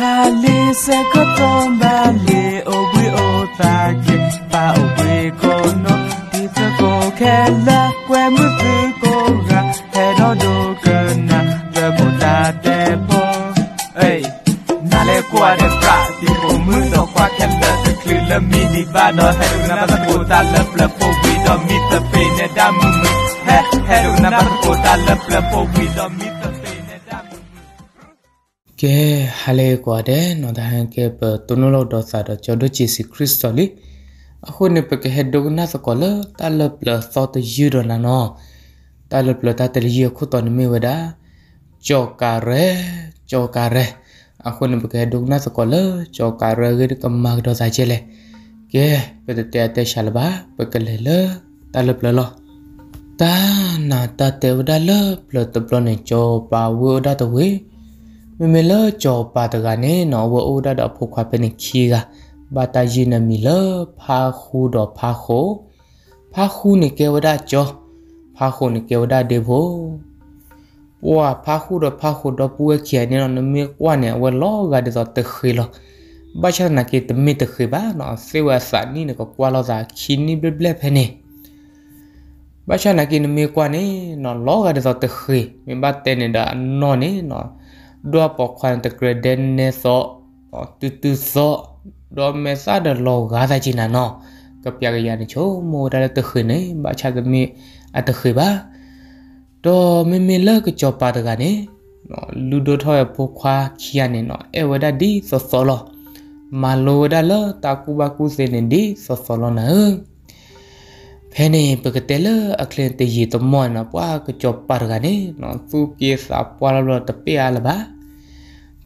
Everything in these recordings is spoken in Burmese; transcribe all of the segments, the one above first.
ha li se ko tomba le o gwe o ta ke pa o gwe ko no ti ta ko ke la kwe mu pu ko ga he do do ke na de bo ta te po ei na le kwa de pra ti ko mu no kwa ke la se klu la mi ba no he do na ba ko ta la pla po wi do mi ta pe ne da mu he he do na ba ko ta la pla po wi do mi ကဲဟာလေကွာတဲ့နော်ဒါဟန်ကဲပတုနလောဒေါ်စာတော့ကျော်ဒချီစီခရစ်တိုလီအခုနေပကဟက်ဒုကနာစကောလတာလပလသောတယူဒနာနော်တာလပလတာတလီယခုတော်နမေဝဒာကျော်ကာရဲကျော်ကာရဲအခုနေပကဟက်ဒုကနာစကောလကျော်ကာရဲဂိကမတ်ဒေါ်စာချေလေကဲပတတဲတဲရှာလဘာပကလေလတာလပလလောတာနာတာတေဝဒါလပလတပလနေကျော်ပါဝဒတဝေးမမလကြောပါတကနေနော်ဝအိုဒတ်တော့ဖုခွာပနေခီကဘာတာဂျီနမီလဖာခုတော့ဖာခိုဖာခုနေကေဝဒကြောဖာခုနေကေဝဒဒေဘောပွာဖာခုတော့ဖာခုတော့ပွေခီနေနော်နမေကွာနေဝလောကဒေတော့တခေလောဘာချနာကေတမေတခေပါနော်စေဝဆာနီနကကွာလောစာခီနီဘလဘဖနေဘာချနာကေနမေကွာနေနော်လောကဒေတော့တခေမင်းဘတ်တဲနေတာနော်နေနော်ดวปอกควันตะเกรเดนเนโซตุตุโซดวเมซาดโลกาซาจินาโนกับยากยานโชโมดาตะคืนนี่บาชากมีอัตะคืนบ้าดอเมเมเลกจอปาตะกานี่နော်လူဒိုထောရဲ့ဖိုခွာခီရနေနော်အဲဝဒဒီဆောဆောလောမာလိုဒါလတာကူဘကူစနေဒီဆောဆောလောနော်ဖဲနေပကတဲလအခလင်တေရီတမွန်နပွားကကြောပါရကနေနော်သူပြေစာပွားလောတပေးအားလပါ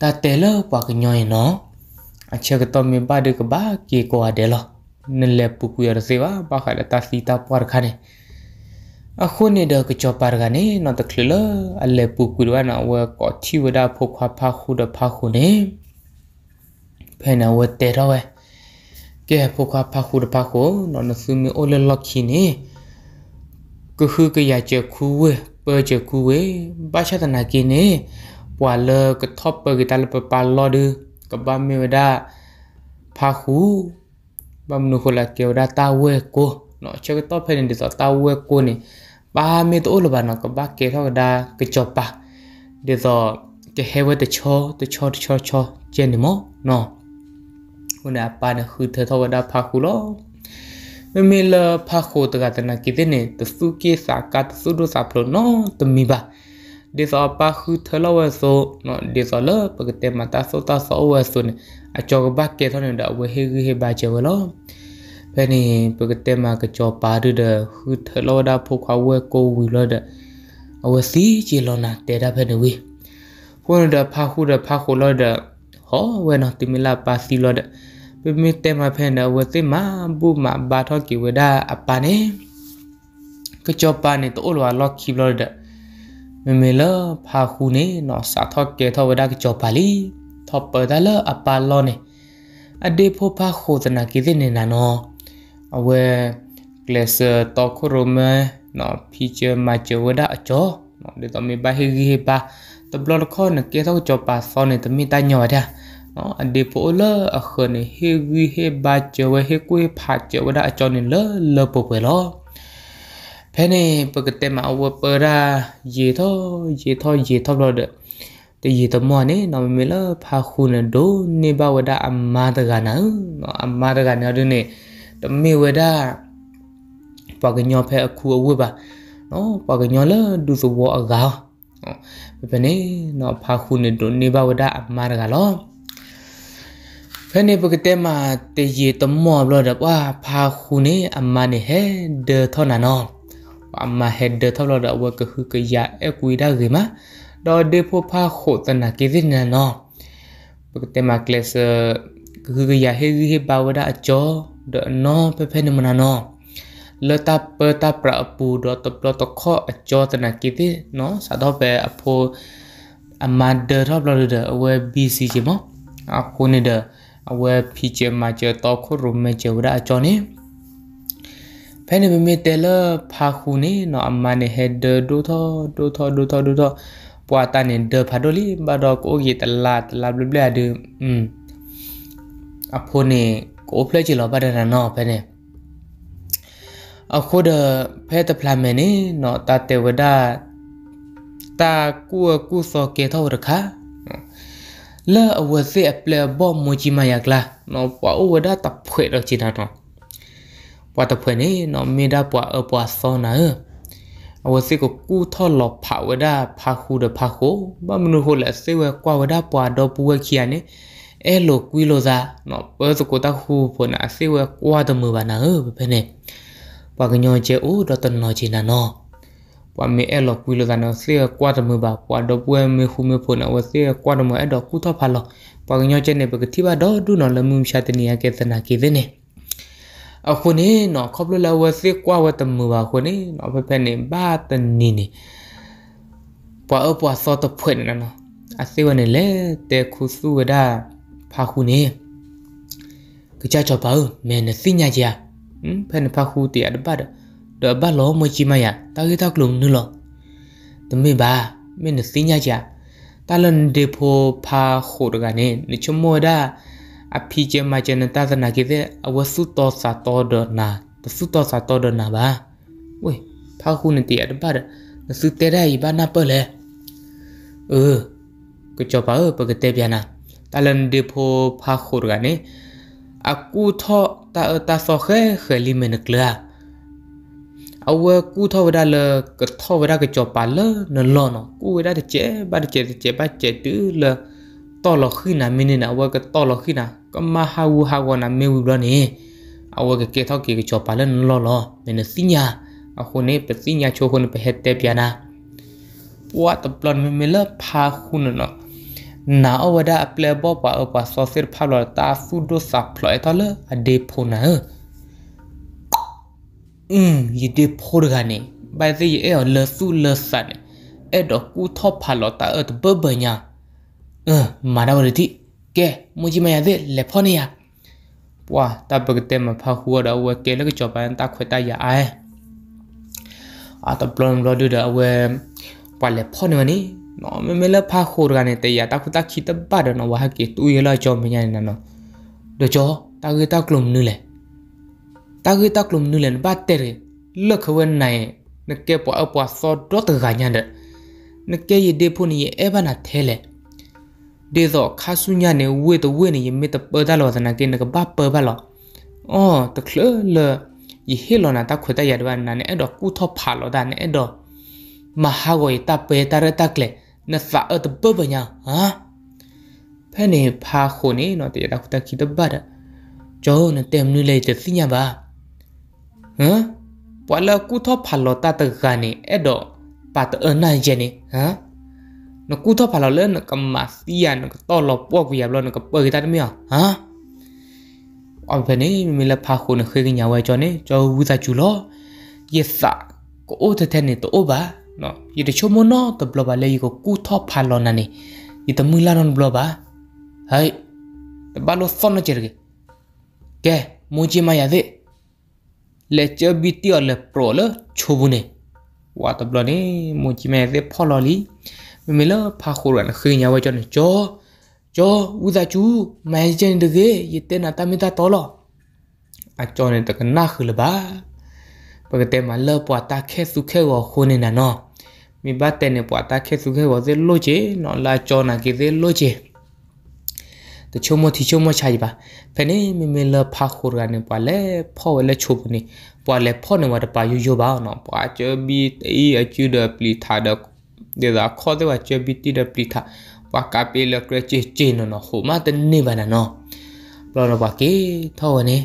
တတဲလပွားကညောင်းနော်အချက်ကတော့မြပါဒကဘာကေကိုအဒဲလနလဲပုကူရစေဝဘာခလတာစီတာပွားခနေအခုနေတော့ကကြောပါရကနေနော်တခလလအလဲပုကူရနာဝကောတီဝဒါဖုခွာဖာခုဒဖာခုနေဖဲနဝတဲရောဝဲကဲဖိုခါဖခုဒဖခုနော်နဆူမီအိုလလောက်ခီနေကခုကရချခုဝဲပေါ်ချခုဝဲဘာချတနာကိနေပွာလကထော့ပကတလပပါလောဒကဘာမီဝဒဖခုဘမ်နုခလကေဝဒတာဝဲကိုနော်ချက်တော့ဖဲနေတော့တာဝဲကိုနေပါမေတိုလဘနကဘာကေထောက်ဒါကချောပါဒီတော့ကဟဲဝဲတချောတချောတချောချောကျင်းနေမောနော်မနာပါနခုထထဝဒဖခုလောမမေလဖခိုတကတနာကိတဲ့နေတစုကေစာကတ်စုဒုစာဖလိုနောတမီပါဒီစာပါခုထလဝဆိုနော်ဒီစာလပကတေမတာစောတာစောဝဆုန်အချောဘက်ကေထနဒဝဟေဂီဟေဘာချေဝလောဖဲနေပကတေမကချောပါဒဒခုထလဝဒဖိုခွာဝဲကိုဝီလောဒအဝစီချီလောနာတေဒါဖဲနေဝီခွန်ဒဖခုဒဖခုလောဒဟောဝဲနော်တိမီလာပါစီလောဒပမိတဲမဖဲနဝတိမဘူမဘာထောကိဝဒအပနေကချပနေတိုလဝလော့ခိဘလော့ဒမမေလဖာခုနေနော်စာထောကေထောဝဒကချပလီထောပဒလအပလောနေအဒေဖောဖာခိုဒနာကိဒနေနာနောအဝဲကလစတောခုရမနော်ဖီချာမချဝဒအချောနော်ဒေတမေဘဟေဂီဟေပါတဘလော့ခေါနကေထောချပဆောနေတမိတညောဒါ ade po la akhane he gwi he ba chewa he ku he pha chewa da achone la la po pe lo phene pakate ma awa para ye tho ye tho ye tho lo de te ye to mo ne no me la pha khu ne do ne ba wa da amma da ga na no amma da ga na de ne to me wa da pa ga nyo phe akhu awu ba no pa ga nyo la du so wo aga ဘယ်နဲ့တော့ဖာခုနေတို့နေပါဝဒအမှားကလောဖနေပကတဲမှာတေရီတမောဘလတော့ဝါဖာခုနေအမနေဟဲဒေထောနာနောအမဟဲဒေထောလို့တော့ဝကခုကရအကွေဒါဂေမာတော့ဒေဖိုဖာခိုတနာကိဒနာနောပကတဲမှာကလစခုကရဟေဟေပါဝဒအချောဒနောဖဖနေမနာနောလတာပတာပရာပူဒတ်ပလတ်ခအချောတနာကိတိနောစာတော့ပဲအဖိုအမန်ဒေထောလို့တော့ဝဘီစီချေမောအခုနေတော့အဝဲဖီချေမာချေတော့ခုရုမေချေဝရာချောနေဖဲနေမမီတဲလဖာခုနေနော်အမနေဟက်ဒဒူသောဒူသောဒူသောဒူသောပွာတန်နေဒဖာဒိုလီဘာတော့ကိုကြီးတလာတလာဘလဘလဒူอืมအဖိုးနေကိုဖလက်ချေလောပါတဲ့နော်ဖဲနေအခုဒဖဲတဖလာမနေနော်တတေဝဒတာကူကူစောကေထောရခါလာအဝစေအပလဘောမူချီမယကလာနော်ပွာအဝဒတဖွဲတော့ချီတာတော့ပွာတဖွဲနေနော်မေဒါပွာအပွာစောနာအဝစေကိုကူထော်လောဖဝဒဖာခုဒဖာခုဘမနုဟိုလစေဝကွာဝဒပွာတော့ပူဝခီယနေအဲလိုကွီလိုသာနော်ပွဲစကိုတခုဖို့နာစေဝကွာတမူပါနာဘယ်နဲ့ပွာကညောချေအိုတော့တနော်ချီနာနော်ပွာမေအဲ့လောကွီလောကနော်ဆေကွာတမဘာပွာတော့ပွဲမေခုမေဖို့နော်ဝဆေကွာတမအဲ့တော့ကုသဖာလောပွာကညောချက်နေပကတိပါတော့ဒုနော်လမှုရှာတနေရကေသနာကေသနေအခုနေနော်ခေါပလလဝဆေကွာဝတမဘာခုနေနော်ဖဖနေဘာတနီနေပွာအပွာစောတဖွင့်နော်အစေဝနေလေတေခုစုဝဒဖာခုနေကြကြပါဦးမင်းစိညာကြဟင်ဖန်ဖာခုတရတပတ်တော့ဘတ်လောမချီမရတာကေတောက်ကလုံနုလောသမီးပါမင်းစင်းညာချာတာလန်ဒေဖိုဖာခိုဒကနေနိချမောဒာအဖိကျမကျနတသနာကေတဲ့အဝစုတောစာတောဒနာတစုတောစာတောဒနာပါဝေးဖာခုနတီအတပါဒနစုတဲရဤဘာနာပလဲเออก็จบเออปกติเปียนะตาลันเดโพพาขุรกันเนี่ยอากูทอตาเออตาซอเคเคลิเมนเกลือเอาว่ากูท่อเวลาเลยก็ท่อเวลาก็จบไปานเลยนั่นล่ะเนาะกูเวลาจะเจ็บบ้านเจ็บจะเจ็บบ้านเจ็บดื้อเลยต่อเรกขึ้นนะมินี่นะว่าก็ต่อเรกขึ้นนะก็มาหาวูฮาวนะเมวิบลานี่เอาว่าก็เกท่อเกก็จบไปานเลยนั่นล่ะเนาะมินสิญญาเอาคนนี้เป็นสิญญาโชว์คนไปเฮ็ดเตปยานะว่าตบลอนม่เลพาคุณเนาะนาเอาว่าได้เปลบอปะเอาปะซอเสอร์พาลอตาฟูดดสับพลอยตอเลอเดพนะเออအင်းယဒီဖိုရဂနေဘိုင်စီအေလဆူလဆန်အဲ့တော့ကူထော့ဖာလောတာအတ်ဘဘညာအင်းမာရဝရတိကဲမူဂျီမယာဒလေဖိုနီယာပွာတဘကတေမဖာဟူရဝကဲလကချပန်တခွတရအဲအတပလွန်လောဒူဒအဝဲပလေဖိုနီမနီနော်မမလဖာဟူရကနေတေရတခွတခိတဘဒနဝဟကေတူရလာချောမညာနနော်ဒကြောတာဂေတာကလုံနူလေ ta ghi ta klum nu len ba te re lơ khơ wen này nè ke po a po so do te ga nya de nè ke ye de phu ni ye e ba na the le de zo kha su nya ne we to we ni ye me te pa da lo da na ke ne ba pa ba lo o te khle le ye he lo na ta khu ta ya de ba na ne e do ku tho pha lo da ne e do ma ha go ye ta pe ta re ta kle nè sa ở te ba ba nya ha ဖဲနေဖာခုနေနော်တေတာခုတခီတဘတ်ကြောနဲ့တမ်နူလေတသိညာပါဟမ်ပွာလကူထောဖလောတာတကနေအဲ့တော့ပတ်အနိုင်ရနေဟမ်နကူထောဖလောလဲနကမစီယန်ကတော်လပွက်ပြရဘလနကပယ်တာတမဟမ်အဖေနေမီလဖာခုနခေကညာဝဲကြောနေကြောဝူစာကျူလောယစ်စာကိုအိုတဲ့တဲ့နေတော့ဘာနော်ဒီတချို့မနော်တဘလပါလေကိုကူထောဖလောနာနေဒီတမူလာနဘလပါဟဲ့ဘာလို့ဖုန်းနဲ့ကြရကဲမူကြီးမရသေးလေချဘီတီော်လေပရိုလချိုဘူးနေဝါတဘလနေမူချီမဲတဲ့ဖော်လော်လီမမေလဖာခိုရန်ခေညာဝဲကျွန်ကျော်ကျော်ဦးသာကျူမိုင်ဂျန်တကေရတဲ့နာတမီတာတော်လောအကျော်နေတကနာခလပါပကတဲ့မလပွာတာခဲစုခဲကိုခိုးနေတာနော်မိဘတဲ့နေပွာတာခဲစုခဲကိုဇေလို့ချေနော်လာကျော်နာကေဇေလို့ချေ तो छोमो थी छोमो छाई बा फने मे मे ल फा खोर गाने पाले फो ले छोपने पाले फो ने वाट पा यु यो बा न पा च बी ई अचु द प्ली था द दे दा खो दे वा च बी ती द प्ली था पा का पे ल क्रे चे चे न न हो मा त ने बा ना न प्लो न बा के थो ने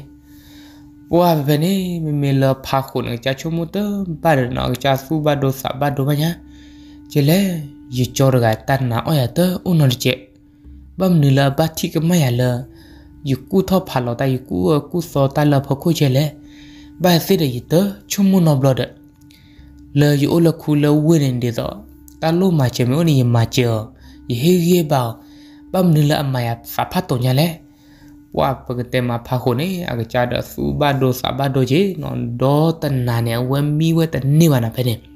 ပွားပဲနေမေမေလဖာခုနချချုံမတဘာရနောချစုဘဒိုစဘဒိုမညာကျလေရချောရကတနာအော်ရတဥနော်ကျบํานือละบาทีก็ไม่อ่ะละอยู่กู้ท่อผ่านเราแต่อยู่กู้กู้ซอตาละพอคู่เจเลยบาสิเดยเตอชุมมุนอบลอดเลยอยู่ละคูละเวนินเดซอตาลูมาเจมอนี่มาเจอยเฮเยบาวบํานือละอมายาสาพัตตญะเลยว่าปกติมาพาคนนี้อาจจะสูบาโดสาบาโดเจนอนดอตันนานเนี่ยเวมีเวตันนี่วานะเพเนี่ย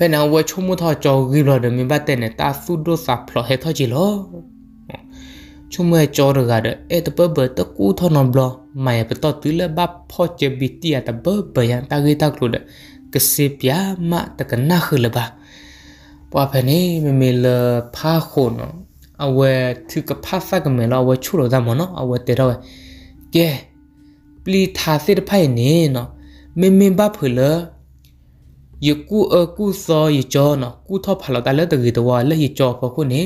ဖဲနဝဲချုံမထကြောဂီလဒမီဘတ်တဲ့နေတာစုဒိုစာဖလဟဲထကြီးလောချုံမဲကြောရကတဲ့အဲ့တပဘတကူထနဘလမိုင်ပတတူလဘဖော့ချဘီတီအတဘဘယန်တာဂီတာကလို့တဲ့ကစီပြာမတကနာခလဘပွားဖနေမမေလဖာခုန်အဝဲသူကဖာဖကမေလဝဲချူလို့ဒါမနော်အဝဲတေတော့ကဲပလီသာစစ်ဖိုင်နေနော်မင်းမင်းဘဖွေလောယကူအကူစောယကြောနကူထောဖလာတလည်းတကြီးတော်လည်းယကြောပခုနေ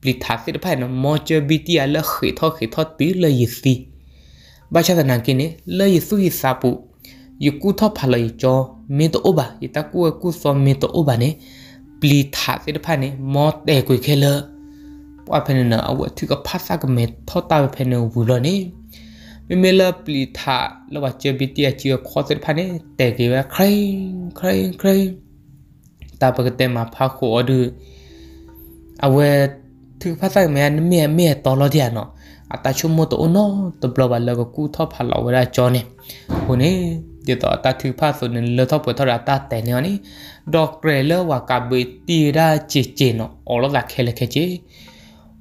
ပလီသာစစ်ဖိုင်နမောချဘီတီအလခေထောခေထောတီလည်းယစီဘာချသနာကိနေလည်းယစုယစာပုယကူထောဖလာယကြောမေတောဘာယတကူအကူစောမေတောဘာနေပလီသာစစ်ဖိုင်နေမောတဲ့ကိုခဲလပွားဖနေနအဝတ်သူကဖတ်စကမေထောတာဖနေဘူးလို့နေမမလပလီသာလောဘချဘီတီအချီခေါ်စဖာနေတဲကေဝခရိုင်ခရိုင်ခရိုင်တာပကတဲမှာဖာခိုအဒူအဝဲသူဖတ်ဆိုင်မဲနမဲမဲတော်လို့တဲ့နော်အတချုံမတော့နော်တဘလဘလကကူထဖလာဝရကြောနေဟိုနေဒီတော့တသူဖတ်ဆိုနေလထပထရတာတဲနေနီဒေါက်ရလဝကဘီတီရာချေချေနော်အော်လကခဲလခဲချေ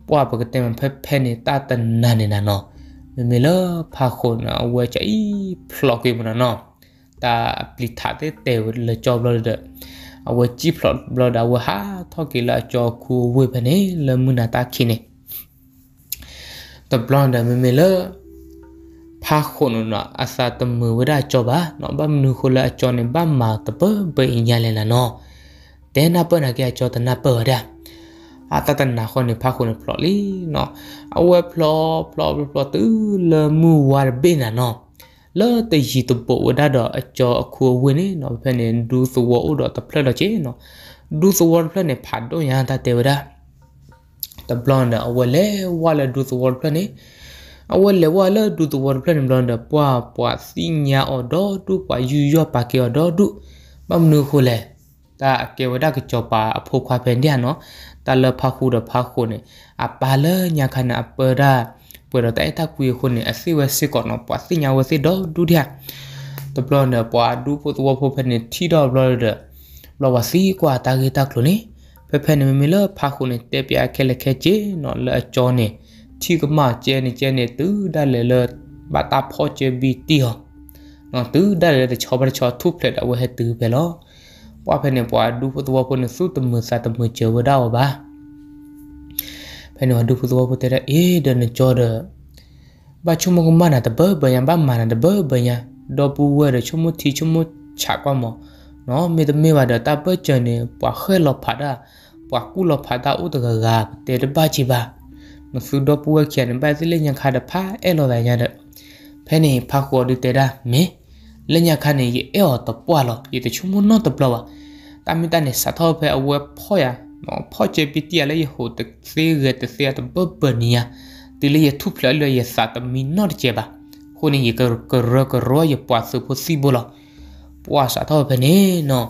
ပွားပကတဲမှာဖဲဖဲနေတာတန်နာနေနော်မမလဖာခုနာဝဲချီဖလော့ကေမနနော်တာပလီထာတဲ့တဲလကြောဘလဒအဝဲချီဖလော့ဘလဒဝဟာထော်ကေလာကြောခုဝေဖနေလမနာတာခိနေတဘလန်ဒမမလဖာခုနာအစာတမဝဒကြောပါနော်ဘမနုခလာကြောနေဘမတပပညာလဲလာနော်တဲနာပနာကေကြောတနာပဒါอาตาตันนาคนในพักคนพลอลีเนาะเอาไว้พลอพลอพลอตื้อเลมูวาร์เบนะเนาะเลอตยีตบวดาดอจอคัวเวนี่เนาะเพนดูสวอดอตะเพลดอเจเนาะดูสวอเพลเนี่ยผัดดอยาตาเตวดาตะบลอนเอาไว้เลวาละดูสวอเพลเนี่ยအဝဲလေဝါလာဒူတဝါပလန်ဘလန်ဒပွားပွားစီညာအော်ဒေါ်ဒူပွားယူရောပါကေအော်ဒေါ်ဒူပမနုခိုလေတာကေဝဒကချောပါအဖိုးခွာဖန်တဲ့နော်ตาเลพาคูดพาคูนี่อะปาเลญาคณะเปราเปราแต่ถ้าคุยคนนี่อสิเวสิก่อนปัสสิญาวสิดอดูเดียตบลอนเดปวาดูปุตวพเพนที่ดอบลอเดบลอวสิกว่าตาเกตากลุนี่เพเพนมิเลพาคูนี่เตปยาเคเลเคเจนอเลจอนี่ที่ก็มาเจนี่เจนี่ตื้อได้เลยเลยบาตาพอเจบีตีหอนตื้อได้เลยแต่ชอบไปชอบทุบเพลดเอาไว้ให้ตื้อไปแล้วပွားဖဲနေပွားဒူဖตัวဖနေစုတမစတမချဝဒါဝဘာဖဲနေဒူဖตัวဖတဲ့အေးဒနချောဒဘာချုမကမနာတဘဘယံဘာမနာတဘဘယံဒေါ်ပူဝဲဒချုမတီချုမချကွာမနော်မေတမေဝါဒတပချနေပွားခဲလဖတာပွားကူလဖတာဥတကကတဲ့တပချီပါမစုဒေါ်ပူဝဲချန်ဘဲစလေညခါတဖာအဲ့လိုတိုင်းရတဲ့ဖဲနေဖာခေါ်ဒီတဲ့တာမင်းလညာခနဲ့ရဲ့အော်တပွာလောရဲ့တချုံမနောတပလောပါတာမီတနဲ့စသောပဲအဝဲဖောရနော်ဖောချေပီတီလေဟိုတစေရတစေတပပနီယာတိလေထုဖလလေရစတမီနော်ချေပါခုနေရကရကရောရပွာစပစီဘလောပွာစသောပဲနေနော်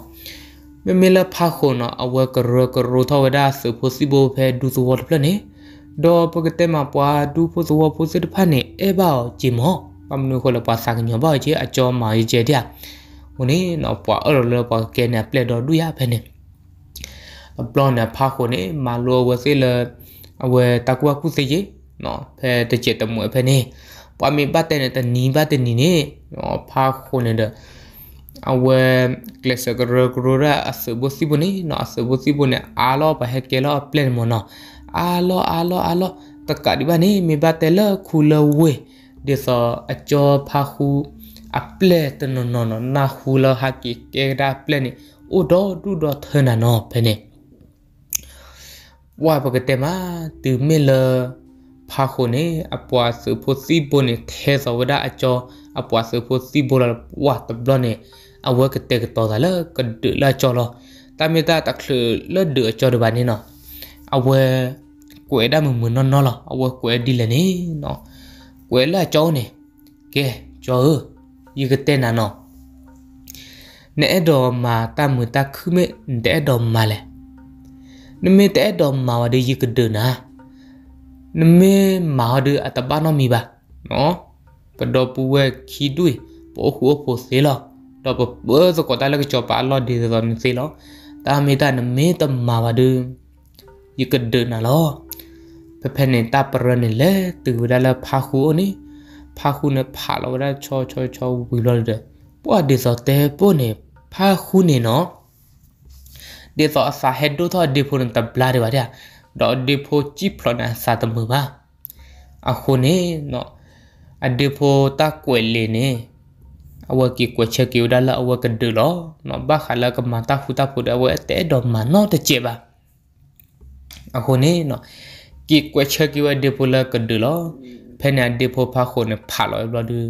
မမလဖခုနအဝကရကရထောဝဒါစပိုစီဘိုဖဲဒူစဝတ်ပလနေဒေါ်ပကတဲမပွားဒူပိုစဝပိုစစ်ဖာနေအဘောဂျီမောပမနုခလပါစာကညဘောချေအချောမာရီချေတဲ့ဝင်နေတော့ပွာအော်လောပွာကဲနေပလက်တော်တွေ့ရဖဲနေဘလော့နဲ့ဖာခိုနေမာလောဝစေလအဝဲတကွာခုစေကြီးနော်ဖဲတကျတမွေဖဲနေပွာမီပတ်တဲ့တနီးပတ်တဲ့နီနေနော်ဖာခိုနေတဲ့အဝဲကလစကရကရရအစဘစီဘနီနော်အစဘစီဘနီအာလောပဟက်ကလောပလက်မနော်အာလောအာလောအာလောတကဒီပါနေမိဘတဲလခူလဝေးဒီစောအကျော်ဖာခုအပလက်တနနနနာခုလဟာကိကေဒါပလက်နီအိုဒေါ်ဒူဒေါ်ထနနောဖနေဝါပကတေမာတူမေလဖာခုနေအပွားစုဖို့စီဘိုနေသေးစောဝဒအကျော်အပွားစုဖို့စီဘိုလဝါတဘလနေအဝကတေကတော်လာကဒလာချောလတမေတာတခလလဒအချောဒဘာနေနော်အဝကွဲဒါမမနော်နော်လအဝကွဲဒီလနေနော် là quella nè, kìa cho ư như cái tên là nó nẽ đồ mà ta muốn ta cứ mẹ để đồ mà lẹ nên mẹ để đồ mà đây như cái đường à nên mẹ mà đi ở tập ba nó mi ba nó và đồ bùa khi đuôi bố hùa bố xí lo đồ bố bữa rồi có ta là cái chỗ ba lo đi rồi mình xí lo ta mẹ ta nên mẹ tâm mà đi như cái đường nào lo ဖက်နေတာပရနေလေသူဝဒါလာဖာခုနိဖာခုနေဖာလောဒါချောချောချောဝီလောဒပွာဒီစောတဲပိုနေဖာခုနေနော်ဒီစောအစာဟက်ဒိုသောဒီဖိုန်တဘလာရပါတဲ့ဒေါ်ဒီဖိုချီဖလနာစာတမှုပါအခုနေနော်အဒီဖိုတာကွယ်လေနေအဝကီကွယ်ချက်ကိဒါလာအဝကဒလောနော်ဘာခလာကမတာဖူတာဖူဒါဝဲတဲဒေါ်မနော်တချေပါအခုနေနော်กิกว่าเชกิว่าเดโพลกันดือลอเพนันเดโพพาคนพาลอยบลอดือ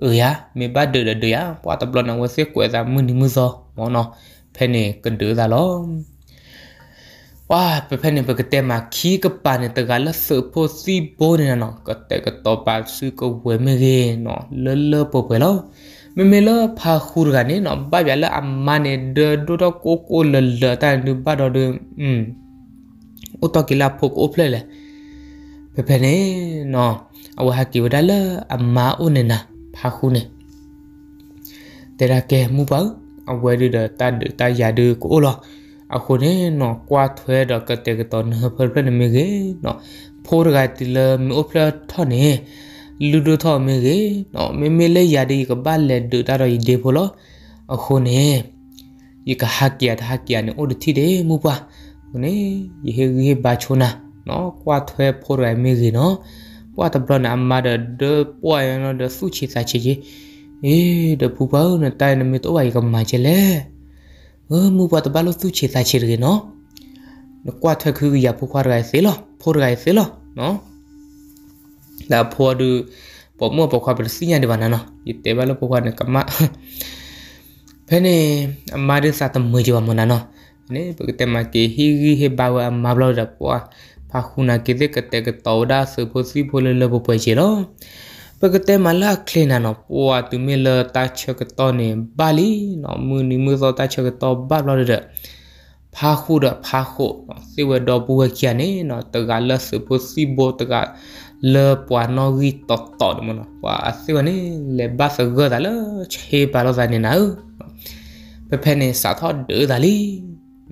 เออยะมีบ้าเดือเดือยะปอตบลอนังว่าเสียกว่าจะมือนี่มือซอมอเนาะเพนเนกันดือซะลอว่าเปเพนเนปกเตมาขี้กับปานเนตกาลเสือโพซีโบเนเนาะก็แต่ก็ตอปาซื้อก็เวเมเรเนาะเลอะเลอะปอไปลอမမေလဖာခူရကနေနော်ဘာပြလအမနေဒဒတော့ကိုကိုလလတန်ဒဘတော်ဒอืมอุตกิลาพกอุบเลยแหละเปเปเน่นอเอาฮักกิวได้ละอามาอุนนะพาคุณเนี่ยแต่ละแกมูเปล่าเอาไว้ดูเดตาดูตายาดูกูหรอเอาคนเนี่ยนอกว่าถ้วยดอกกระเตกตอนเพิ่นเพิ่นมีเงี้นอพูดกันติลมีอุบเลยท่อนี่လူတို့ထော်မေကြီးနော်မေမေလေးရာဒီကဘာလက်ဒူတာရီဒေဖိုလအခုနေယကဟကီယတ်ဟကီယန်အိုဒတီဒေမူပါမနေရေရေဘာချိုနာနော်ကွာထွဲဖို့ရမေစီနော်ပွာတဘလနာမဒဒပွာရနော်ဒဆူချီစာချီကြီးအေးဒပူပေါနတိုင်နမီတော့ဝိုင်ကမာချေလေအမူပွာတဘလဆူချီစာချီရေနော်နကွာထွဲခူရပူခွာရိုင်စီလောဖို့ရိုင်စီလောနော်လာဖို့ဒူပေါ်မောပေါ်ခွာပစီညာဒီဘာနာနော်ဒီတေဘလပေါ်ခွာနကမဖဲနေအမဒစာတမွေကြမနာနော် ne pakete ma ke hi gi he ba wa ma blo da po pa khuna ke de kate ke to da se pho si pho le le po che lo pakete ma la kle na no po wa tu me le ta che ke to ne ba li no mu ni mu so ta che ke to ba blo da ဖာခုဒဖာခုစေဝဒဘူကကျနေနော်တကလစပစီဘောတကလေပွာနော်ရီတတ်တော်မနော်ပွာအစေဝနေလေဘတ်စဂဒလချေပါလောဇာနေနာပဖဲနေစာထောဒေဒါလီ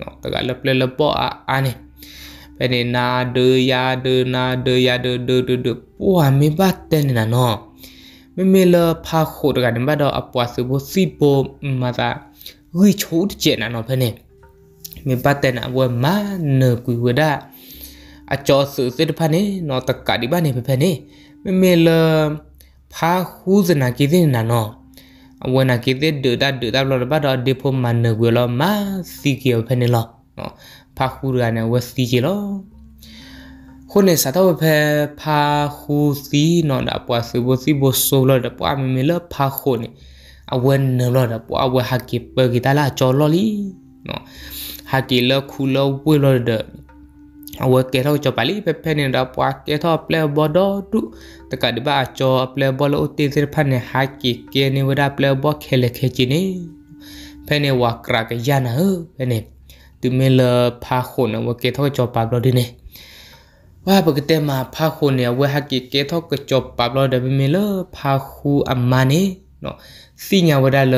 နော်တကလပလလပေါ်အာအာနေပဲနေနာဒေယာဒေနာဒေယာဒေဒေဒေဒေပွာမေဘတ်တဲနေနာနော်မေမေလဖာခိုတကနေဘတော့အပွားစဘစီပိုမသာဝိချိုးတကျနာနော်ဖဲနေမေဘတ်တဲနာဝဲမနကွေဝဒအချောစုစစ်တဖနေနော်တကဒီပါနေဖဲနေမေမေလဖာဟူးစနာကိဒင်းနာနော်အဝနာကိတဲ့ဒတာဒတာဘလောဘတော့ဒီဖို့မန်နကွေလောမစီကေဖနေလောနော်ဖာခူရနဲ့ဝက်စီကေလောခုနေစတော့ဖဲဖာခူစီနော်ဒါပွားစီဘစီဘဆိုလောဒါပွားမီမီလောဖာခိုနေအဝနလောဒါပွားဝဟာကိပဂီတလာချောလောလီနော်ဟာကိလခူလောပွေလောဒါเอาเกทาจอปาลีเปเพนินราปวาเกทอเปลบอดอดุตะกะดิบาจอเปลบอลอุติสิพันเนฮักกิเกนิวดาเปลบอเคเลเคจินีเพเนวากรากยานะเอเพเนตุเมลพาคนเอาเกทาจอปาลอดิเนว่าปกติมาพาคนเนี่ยเวฮักกิเกทากจบปาบลอดเมลพาคูอัมมานีเนาะสิ่งาวดาเล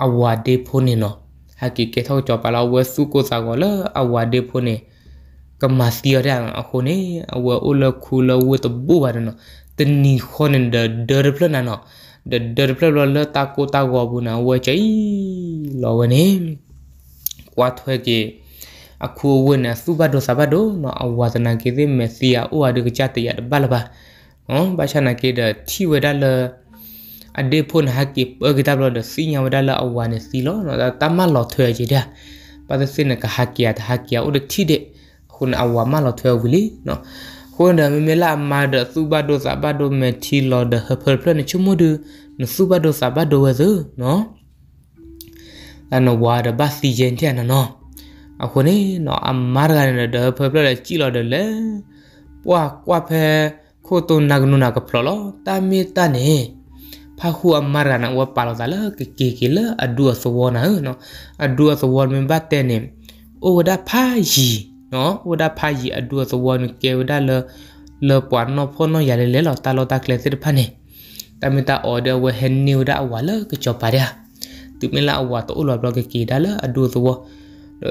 อวาเดพนนเนาะฮักกิเกท้าจบปาลาเวสุโกซากอเลอวาเดพนนကမစီရံအခုနေအဝအလခုလဝတဘူပါနော်တနီခွန်ဒဒရပလနနော်ဒဒရပလလတာကိုတာကိုဘူးနာဝချိလောဝနေကွာထွဲကေအခုဝင်းနစုဘတ်ဒိုစဘတ်ဒိုနော်အဝါသနာကေသိမစီယာအိုအဒကချတရဘလပါနော်ဘာချနာကေဒတီဝဒလအဒေဖုန်ဟာကေပဂတဘလဒစီညာဝဒလအဝါနေစီလောနော်တမလောထွဲကြည်ဒါပါသစင်ကဟာကီယာဟာကီယာအိုဒတီတဲ့ခုနအဝမလော12ဝီလီနော်ခုနမမလာမာဒစုဘဒိုစာဘဒိုမေတီလောဒဟဖလဖလနချမဒုနစုဘဒိုစာဘဒိုဝဲဇနော်အနဝါဒဘစီဂျန်တဲ့နော်အခုနေနော်အမာရကနဒဟဖလဖလကြည်လောဒလေပွားကွာဖဲခိုတုန်နဂနုနာကဖလောတာမီတနေဖခုအမရနာဝပါလာတလကေကေကေလအဒူအစဝနာနော်အဒူအစဝမဘတ်တဲ့နေအိုဒါဖာယီနော်ဝဒဖာကြီးအဒူသဝနကေဝဒလလပွမ်နောဖနောရလေလေလတာလတာကလေစစ်ဖာနေတမတာအော်ဒါဝဟန်နီဝဒဝလကချပါရသူမလာဝတ်အိုလဘလကကေဒါလအဒူသဝ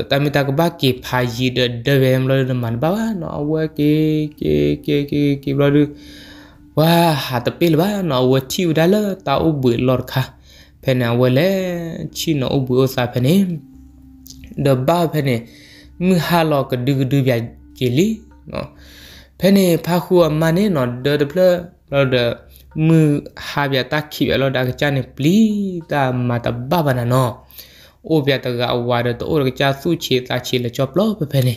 တမတာကဘကေဖာကြီးဒဒဝဲမလဒမန်ဘာနော်အဝကေကေကေကေကေဘလဝါဟာတပိလဘာနော်ဝတီဝဒလတာအူဘွေလော်ခါဖဲနာဝလဲချီနော်အူဘွေစာဖဲနေဒဘာဖဲနေငှဟာလောကဒူဒူပြကီလီနော်ဖဲနေဖာခုအမနေနော်ဒဒပလလောဒမူဟာပြတာခိပြလောဒါကချာနေပလီတာမတဘဘနာနော်အိုပြတကအဝါဒတိုရကချာစုချေတာချေလချောပလောဖဲနေ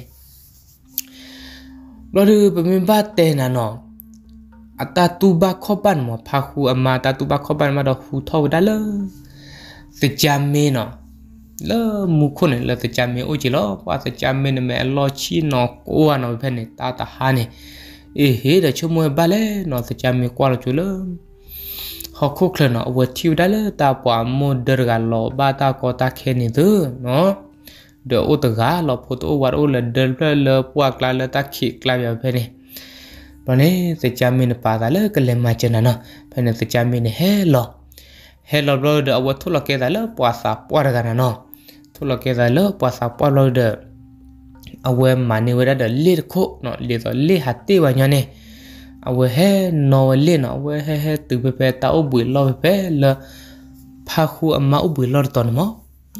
လောဒပမင်ပါတဲနာနော်အတတူဘခောပန်မဖာခုအမတတူဘခောပန်မတော့ဟူထောဒါလစကြမင်းနော်လာမူခုန်လာတချမ်းမေအိုချီလောပါတချမ်းမေနမေအလောချီနောကိုဝါနောဖဲနေတာတာဟာနေအေးဟေးတချုံမွေပါလဲနော်တချမ်းမေကွာလချူလောဟခုခလနောအဝတီဒါလဲတာပွားမွန်ဒရကလောဘာတာကောတာခဲနေသူနော်ဒေဥတကာလောဖုတ်အိုဝါအိုလဒလလပွားကလာလတာခိကလာရဖဲနေဘနဲ့စကြမင်းပါတာလဲကလမချနနဖဲနေစကြမင်းဟဲလောဟဲလောဘလောဒအဝထုလကဲတာလဲပွားစာပွားရကနနော်ဆိုလကေဇာလောပစာပလောဒအဝဲမနေဝရဒလေခိုနော်လေဆိုလေဟာတေဝညာနေအဝဲဟဲနော်လေနော်အဝဲဟဲဟဲသူပဲပဲတောက်ဘူးလောပဲလဖာခုအမအဘူးလောတော်နော်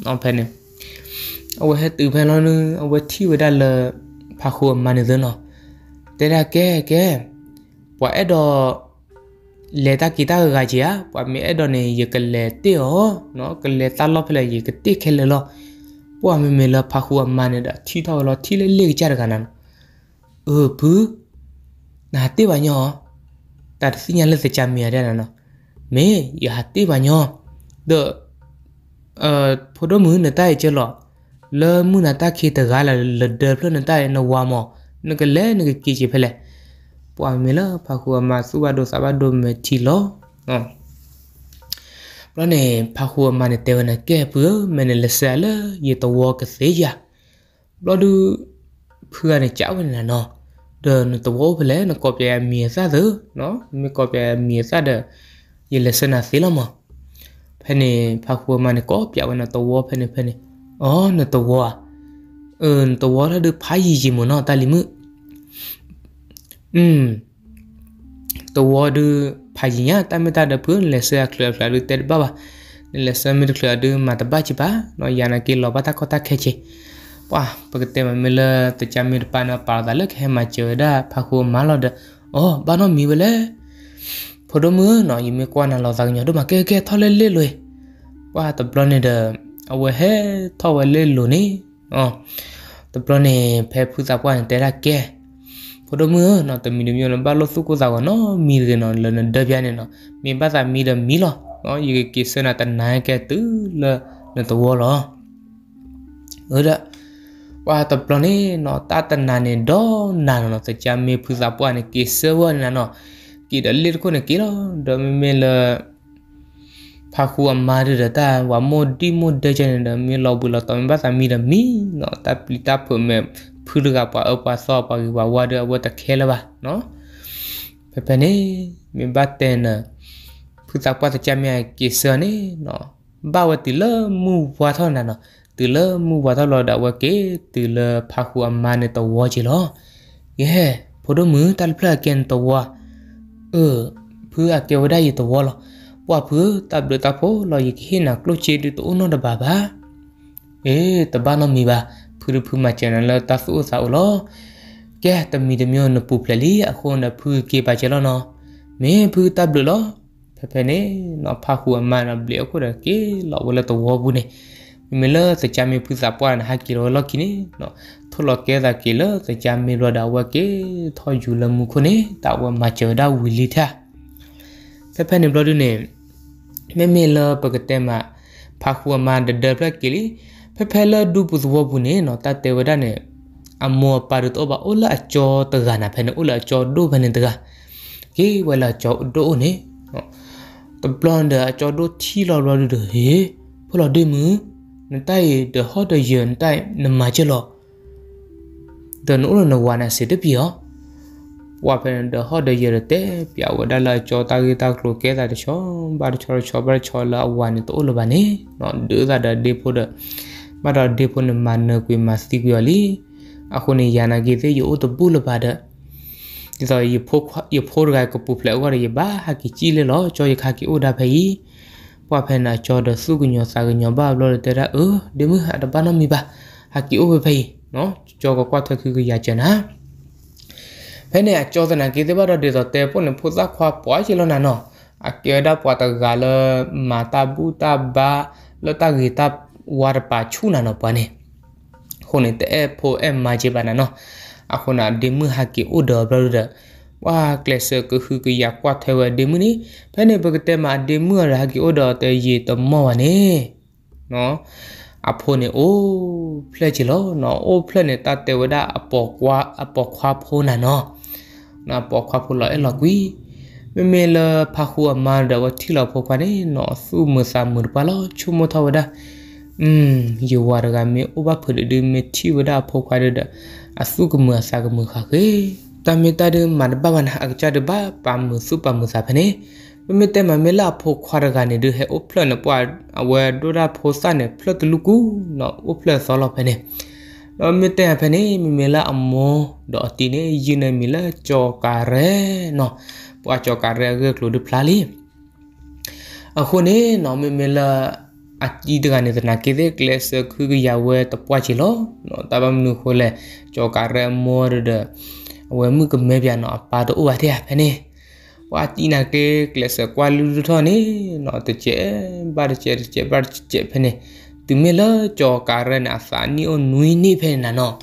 နော်ဖဲနေအဝဲဟဲသူဖဲလောနအဝဲတီဝဒလဖာခုအမနေဇနော်တဲရကဲကဲပွာအဲ့တော့လေတာကီတာဂါဂျီယာပွာမေအဲ့တော့နေရကလေတေဟောနော်ကလေတာလောဖလေရကတိခဲလောပဝမမေလဖခုအမနဒထီထော်လထီလေလေကြရကနန်အဘူးနာတေပါညောတတ်စီညာလက်စချမီရတဲ့နော်မေရဟတေပါညောဒအဖိုဒမုန်တိုင်ချေလောလေမုန်တာခေတကားလာလဒပလနတိုင်နဝါမောနကလဲနကကီချီဖလဲပွာမေလဖခုအမစုဘဒိုစဘဒိုမေတီလောဟမ်ရနေဖာဟူမနတေဝနကေပူမနလဆလယေတဝကစေယာဘလဒူဖူရနေကြဝင်လာနော်ဒန်တဝဘလဲနကောပြဲမီဆာသနော်မကောပြဲမီဆာဒယေလဆနာစီလမဖနေဖာဟူမနကောပြဝနတဝဖနေဖနေအော်နတဝအန်တဝရဒဖိုင်ဂျီမနော်တာလီမอืมတဝဒူဖာရင်ရတမတတပွလက်ဆာကလပ်လူတက်ပါပါလက်ဆာမီကလဒမတပါချပါနော်ယာနာကီလောပါတာကတာခဲချေပွာပကတေမမီလတချမီပနာပါဒလက်ဟဲမချေဒါဖာခုမာလောဒအော်ဘာနော်မီဝလဲဖိုဒမနော်ယမီကွာနာလောဇာညဒမကဲကဲထော်လဲလေလွေပွာတဘလနေဒအဝဟဲထော်ဝဲလေလိုနေအော်တဘလနေဖဲဖူစာပွားတဲရကဲဖဒမေနတမီနမျိုးလဘလစုကိုဇာကနော်မီရနလနဒဗျာနေနော်မင်ပတ်စာမီလမီလနော်ယေကိစနာတနိုင်ကဲတူလနတဝလအဲ့ဒါဝါတပလနေနော်တတနာနေဒေါနာနော်စချာမေဖူဇာပွားနေကိစဝနာနော်ကိဒလစ်ခုနေကိရဒမီမေလဖာခုအမာရတာဝါမိုဒီမိုဒဂျန်ဒမီလောဘူးလတမင်ပတ်စာမီလမီနော်တပလီတာဖမဲဖူးလကပါအပါဆောပါကပါဝါဒဝတ်တခဲလပါနော်ပပနေမဘတ်တန်ဖူးတာပတ်ချမြကိစနေနော်ဘာဝတိလမူဘွားထောနာနော်တိလမူဘွားထောလောဒဝကေတိလဖခုအမနတဝချီလောယေဖိုဒမူတလဖလကန်တဝเออဖူးအကေဝဒယတဝလောပွားဖူးတပ်ဒတဖိုလောယခိနာကလုချေဒီတူနောဒဘာဘာเอตบานมีบาကရဖူမချန်နယ်လတာဆူဆာအလောကဲတမီတမျိုးနပူပလလီအခုနဖူကေပါချလောနော်မင်းဖူတပ်လို့လောဖဖနေနော်ဖခုအမန်ဘလီအခုရကေလောဝလတဝဘူးနေမလစကြမီဖူစာပွားနဟာကီရောလကိနေနော်ထောလကဲသာကေလစကြမီရဒဝကေထောယူလမှုခုနေတာဝမချောဒဝီလီသာဖဖနေဘလို့နေမမေလပကတဲမဖခုအမန်ဒဒဖလကီလီဖဖဲလဒူပုသဝပုနေနော်တတေဝဒနဲ့အမောပါရတောဘာအိုလာချောတဂနာဖဲနေအိုလာချောဒူဖနေတကကေဝလာချောဒူနေနော်တဘလန်ဒါချောဒူချီလော်လော်ဒူဟေဖလော်ဒေမူနတိုင်ဒဟော့ဒယန်တိုင်နမချလောဒန်အိုလနဝနာစစ်တပြောဝါဖန်ဒဟော့ဒရတဲ့ပြဝဒလာချောတာဂီတာကလိုကဲတာတချောဘာချောချောဘာချောလာဝါနေတိုလဘာနေနော်ဒေသာဒဒေဖို့ဒဘာတော့ဒေပွန်မန်နကွေမစတိကွေလီအခုနေယာနာကေသေးယိုတပူလပါဒဒီတော့ယဖိုယဖိုရကပူဖလေဝရယဘာဟာကီချီလေလောကြောယခါကီအိုဒါဖေးပွားဖဲနာကြောဒစုကညောစာကညောဘာလောတေရာအဒီမဟာတပနမီဘာဟာကီအိုဖေးနော်ကြောကကွာထခူကရချနာဖဲနေအကြောသနာကေသေးဘာတော့ဒီတော့တေပွန်ဖုသခွာပွားချီလောနာနော်အကေဒါပွားတကလည်းမာတာဘူးတာဘာလတာဂီတာ warpa chuna no pane hone te e po e ma je bana no akona de mu ha ki udo brother wa klese ku hu ku ya kwa thewa de mu ni phane bagate ma de mu ra ki udo te ye to mo wa ne no အဖိုးနဲ့အိုးဖလက်ချီလို့နော်အိုးဖလက်နဲ့တတဲ့ဝဒအပေါ်ကွာအပေါ်ခွာဖိုးနာနော်နော်ပေါ်ခွာဖိုးလို့အဲ့လောက်ကွီမမေလဖာခုအမန်ဒဝတိလောက်ဖိုးခွာနေနော်စုမစာမူပါလို့ချုံမထဝဒ um yewarga me oba phulde me thiwada phokwarada asuk mu asag mu kha ge tameta de marba ban akcha de ba pam mu su pam mu sa phane me te ma me la phokwarga ne de he ophla na pa awa dora phosa ne phlat luku no ophla solo phane me te phane me me la ammo do ti ne yine me la chokare no pa chokare ge klo de phla li အခုနေနော်မေမေလာ achi dengan itu nak kita kelas kuku yawe tepua cilo no tabam nu kole cokare mor de we mu ke mebia no apa do wa dia pene wa ti na ke kelas kwa lu tho ni no te che bar che che bar che pene tu me lo cokare na sa ni o nui ni pene na no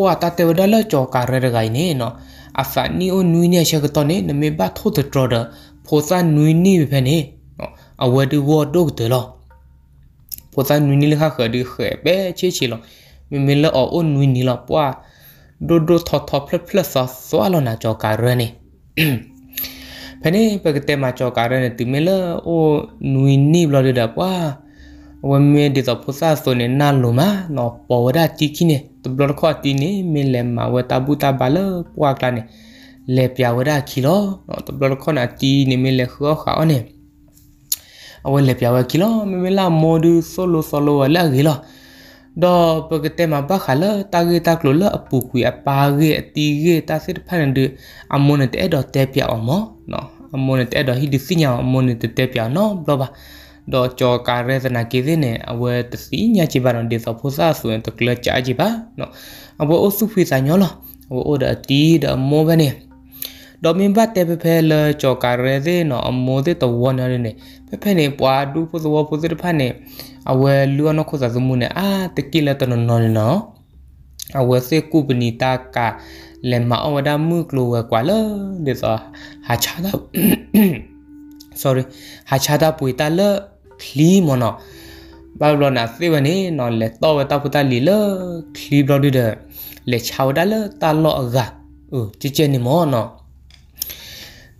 wa ta te wa lo cokare de gai ni no afa ni o nui ni che ke to ni ne me ba tho de tro de phosa nui ni pene no awe de wo do de lo ပိုသာနွီနီလခခဒီခဲပဲချေချီလောမမလအောအွန်နွီနီလပွာဒိုဒိုထောထောဖလဖလဆဆွာလောနာကြောကာရနေဖနေပကတေမကြောကာရနေတိမလအိုနွီနီဘလော်ဒပွာဝမေဒီတော့ဖုစာဆိုနေနာလိုမာနော်ပေါ်ရတိခိနေတဘလခေါတိနေမင်းလဲမဝတဘူးတာဘလပွာကလာနေလေပြဝရခိလောနော်တဘလခေါနာတီနေမင်းလဲခောခါအော်နေအဝဲလေပြဝဲကီလိုမမလာမိုဒူဆိုလိုဆိုလိုလာဂီလိုဒေါ်ပကတေမဘခလာတာဂီတာကလိုလအပူကွေအပါဂေအတီဂေတာစစ်ဖန်ဒူအမွန်တဲ့ဒေါ်တဲပြအောင်မနော်အမွန်တဲ့ဒေါ်ဟီဒီစညာအမွန်တဲ့တဲပြနော်ဘလောပါတော့ကြော်ကာရဲစနာကိစင်းနဲ့အဝဲတစီညချိပါတော့ဒေသဖို့စားဆိုရင်တကလကြာချိပါနော်အဝဲအုပ်စုဖိစာညောလားအဝဲအော်ဒါတီဒါမောဘနဲ့ဒေါ်မင်ဘတ်တဲ့ဖဖဲလဲကြော်ကာရဲတဲ့နော်အမိုးတဲ့တဝနရနေဖဖဲနေပွားဒူဖို့သဝဖို့တဲ့ဖက်နေအဝဲလူအနခုစားစမှုနဲ့အာတကိလက်တနော်နော်နော်အဝဲစေကူပနီတာကလဲမအဝဒမှုကလိုဝဲကွာလဲဒီစာဟာချာတာ sorry ဟာချာတာပွေတာလဲခလီမနော်ဘာလို့နာစေဝနေနော်လဲတော့ဝဲတာဖူတာလီလဲခလီဘလော်ဒီတဲ့လဲချာဝဒါလဲတာလော့အဂါအိုချစ်ချင်နေမောနော်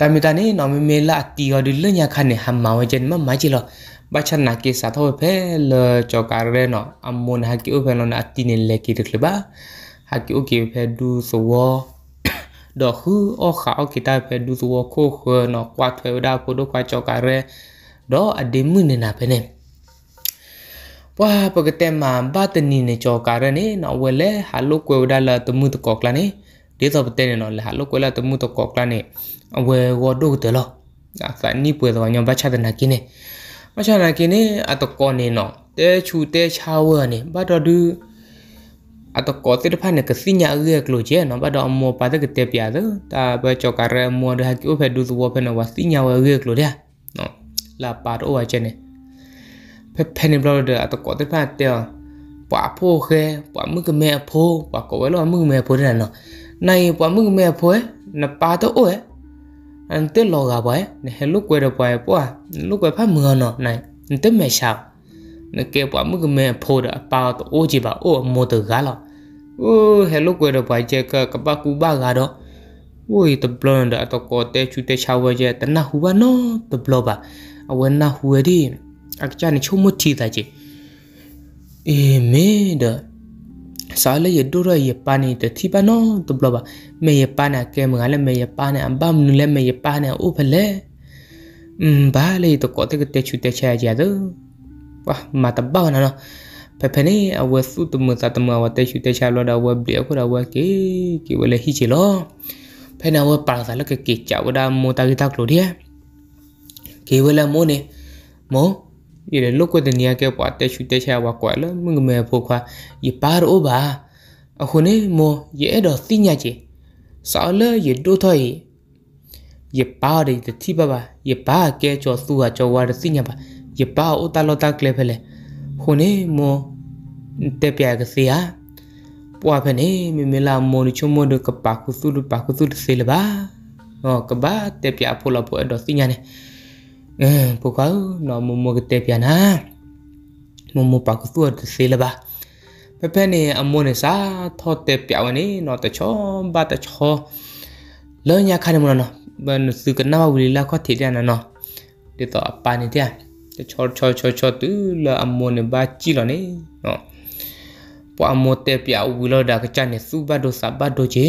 ตามิตานี่นอมิเมละตีอดิลญาคันเนี่ยหัมมาเวเจนมามาจิลอဘာချနာကေစာသောဖဲလကြောကာရဲနော်အမွန်ဟာကီအိုဖဲလနာတီနေလေကီတကလပါဟာကီအိုကေဖဲဒူဆိုဝဒေါ်ဟူအခါအကီတာဖဲဒူဆိုဝခိုခနော်ကွာထွေဒါပိုဒိုကွာကြောကာရဲဒေါ်အဒီမွနေနာဖဲနေပွာပကတဲမဘာတနီနေကြောကာရဲနေနော်ဝဲလေဟာလိုကွေဒါလာတမှုတကောကလာနေဒေသပတဲနေနော်လေဟာလိုကွေလာတမှုတကောကလာနေ we wo do te lo a fa ni pwe do nyo ba cha den hakine ba cha na kine a to ko ne no te chu te cha wo ne ba do du a to ko te pa ne ka si nya ge klo je no ba do mo pa te te pya do ta ba cho ka re mo de ha ki o pe du wo pe no wa si nya wa ge klo dia no la pa do wa je ne pe pe ne blo de a to ko te pa te quả phô khê quả mức mẹ phô quả cổ ấy là mức mẹ phô này nó này quả mức mẹ phô ấy là ba tớ ôi an te lo ga bai ne hello kwe ro bai po lu kwe pha mưa no này ne te me sha ne ke po mu me pho da pa to o ji ba o mo to ga lo o hello kwe ro bai che ka ka ba ku ba ga do ôi tập blon đã tập có te chú te chào vậy chứ tân na hùa nó tập blon ba à quên na hùa đi ác cha này chung một chi ta chứ ê mê đó sale ye dora ye pane te thipa no to bla ba me ye pana ke mga le me ye pana ambam nu le me ye pana u phale um ba le to ko te te chu te cha ja do wa ma ta ba na no pe pe ni a we su tu mu ta ta ma wa te chu te cha lo da we bi ko da we ke ke we le hi chi lo pe na we pa sa le ke ke cha wa da mo ta ki ta lo dia ke we la mo ne mo ire loko de nia ke pa te shu te sha wa kwa la mung me pho kha ye par o ba a khu ne mo ye e do ti nya che sa la ye do tho ye ye pa de te ti ba ba ye ba ke cho su wa cho wa de ti nya ba ye pa o ta lo ta kle phe le khu ne mo te pya ke se ya ပွာဖနေမေမလာမော်နီချုံမဒကပါကုသုလပါကုသုစေလဘာဟောကဘာတေပြဖို့လဖို့အတော့စညာနေเออพวกเขาหนอมุมมกเตปยานะมุมมปากตัวตเสละบาเปเปเนี่ยอมเนี่ยสาทอเตปยาวนี่นอตะชอบาตะชอလောညာခါနေမနော်ဘာနစုကနာဝလီလာခတ်တဲ့နာနော်ဒီတော့အပါနေတဲ့ချောချောချောချောတူလာအမွန်ဘာကြည့်လို့နေနော်ပွာမောတဲ့ပြဝီလို့ဒါကချန်နေစူဘတ်ဒိုစဘတ်ဒိုဂျေ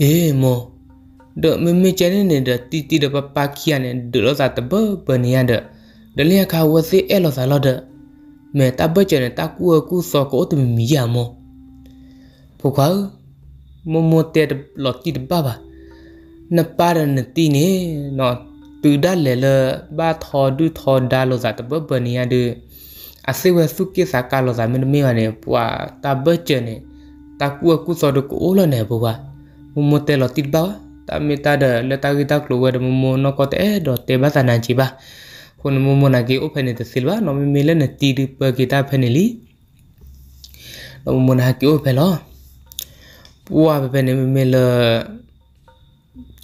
အေမော de meme chene ne de ti ti de papa kia ne de lo sa te be be ne ya de de le kha wa se e lo sa lo de me ta be chene ta ku ku so ko te mi ya mo pho kha mo mo te de lo ti de baba na pa de ne ti ne no tu da le le ba tho du tho da lo sa te be be ne ya de ase wa su ke sa ka lo sa me me ya ne pwa ta be chene ta ku ku so de ko lo ne bo ba mo mo te lo ti ba ta mi ta da la ta gi ta klu wa da mo nó có thể do te ba ta na chi ba kun mo mo na gi o phene ta silva nó mi mele là ti di pa gi ta phene li no mo na gi o phe lo wa pe ne mi là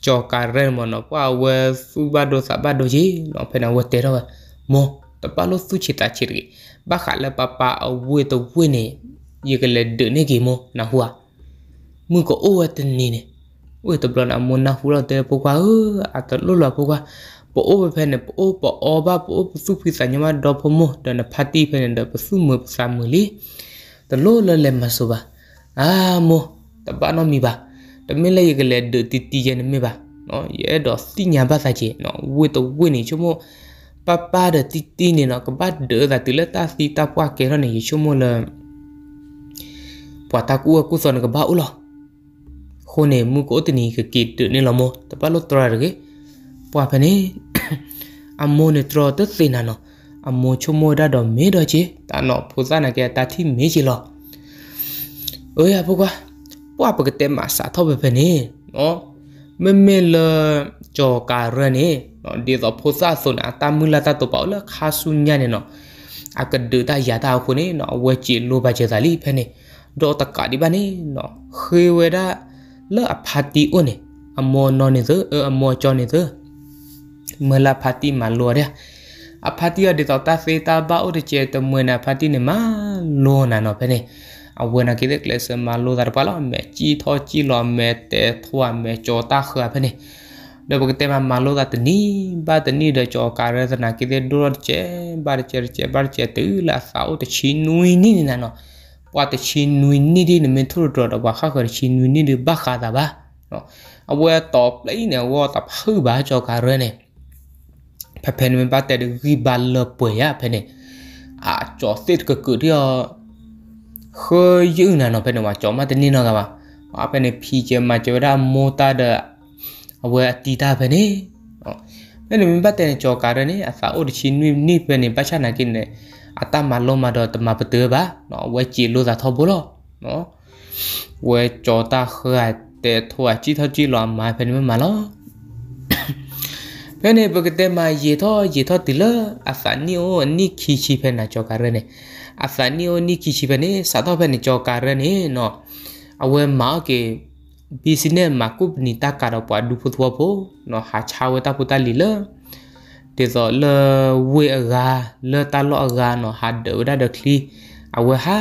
cho cả rèn mà nó qua về su ba đồ sa ba đồ gì nó phải là vật tế rồi mo tập ba lô su chỉ ta chỉ đi, ba khả là ba ba ở vui tôi vui này giờ cái là đứa này gì mo là hua mưa có ô tình này ui tập đoàn amun na phú là tê po qua ư à tận lúc là po qua po ô bên này po ô po ô ba po ô su phi sa nhưng mà đó po mo đó là party bên này đó po su mười po sa mười li tận lúc là lên mà số ba à mo tập bạn nó mì ba tập mình lấy cái lẹ được tít tít trên mi ba nó dễ đó tin nhà ba sa chị nó quên tàu quên này cho mo ba ba được tít tít này nó có ba đỡ là từ lớp ta si ta qua cái nó này cho mo là quả ta cua cua sòn cái bão lo ခုန်နေမှုကိုတနီကကိတနေလမတပလို့တရရကေပွာဖနေအမိုနေတရတသိနာနောအမိုချုံမဒတော့မေတော့ချေတနောဖူဇနာကေတာတိမေးချေလောအိုးရဘကွာပွာပကတဲ့မစာတော့ပဲဖနေနော်မမေလကြောကာရနေနော်ဒီတော့ဖူဇာဆိုနာတမူလာတတော့ပေါ့လခါဆုညနေနော်အကဒူတာယာတာခုနေနော်ဝဲချေလိုပါချေသာလီဖနေတော့တကဒီပါနေနော်ခေဝဲတာလအဖာတီဦးနေအမောနော်နေသအမောကြောနေသမလာဖာတီမလောရအဖာတီရဒေတာဖေတာဘာဦးတချေတမွေနာဖာတီနေမလောနာနော်ဖဲနေအဝနာကိဒက်လက်စမလောဒါပလာမဲជីထောជីလောမဲတဲထွာမဲကြောတာခါဖဲနေဒါပကတေမမလောဒတနီဘာတနီဒချောကာရသနာကိဒေဒူရချေဘာချေချေဘာချေတူလာဆောတချီနွီနီနာနော်ပွာတချီနွိနိဒီနမင်ထူရတော်ဘာခါခရချီနွိနိဒီဘာခါတာဘာနော်အဝဲတော်ပလေးနေဝေါ်တဖူဘာကြောကရဲနေဖဖန်မင်ပါတဲ့ဂီဘာလပွဲရဖနေအာကြောစစ်ကကုတီခေယူနာနော်ဖနေမှာကြောမတနေနော်ကပါအဖနေဖီကျမှာကြောဒါမိုတာတဲ့အဝဲအတီတာဖနေနော်အဲ့လိုမင်ပါတဲ့ကြောကရဲနေအစာအိုတချီနွိနိဖနေပတ်ချနာကင်းနေအတမလုံးမတော့တမပတေပါနော်ဝဲကြည်လို့သာထောဘူးလို့နော်ဝဲကြောတာခဲတဲ့ထွားကြည်ထောကြည်လောမှာဖယ်မမလားဖယ်နေပကတဲ့မှာရေထောရေထောတိလအဖာနီယိုနိခီချီဖယ်နာကြောကရနေအဖာနီယိုနိခီချီဖယ်နေစာတော့ဖယ်နေကြောကရနေနော်အဝဲမာကေဘီစနေမကုပနီတာကာတော့ပွားဒူဖုသွားဖို့နော်ဟာချာဝတာပူတာလီလားတေဇောလဝေအဂါလတလောအဂါနော်ဟာဒဝဒဒခလီအဝဟာ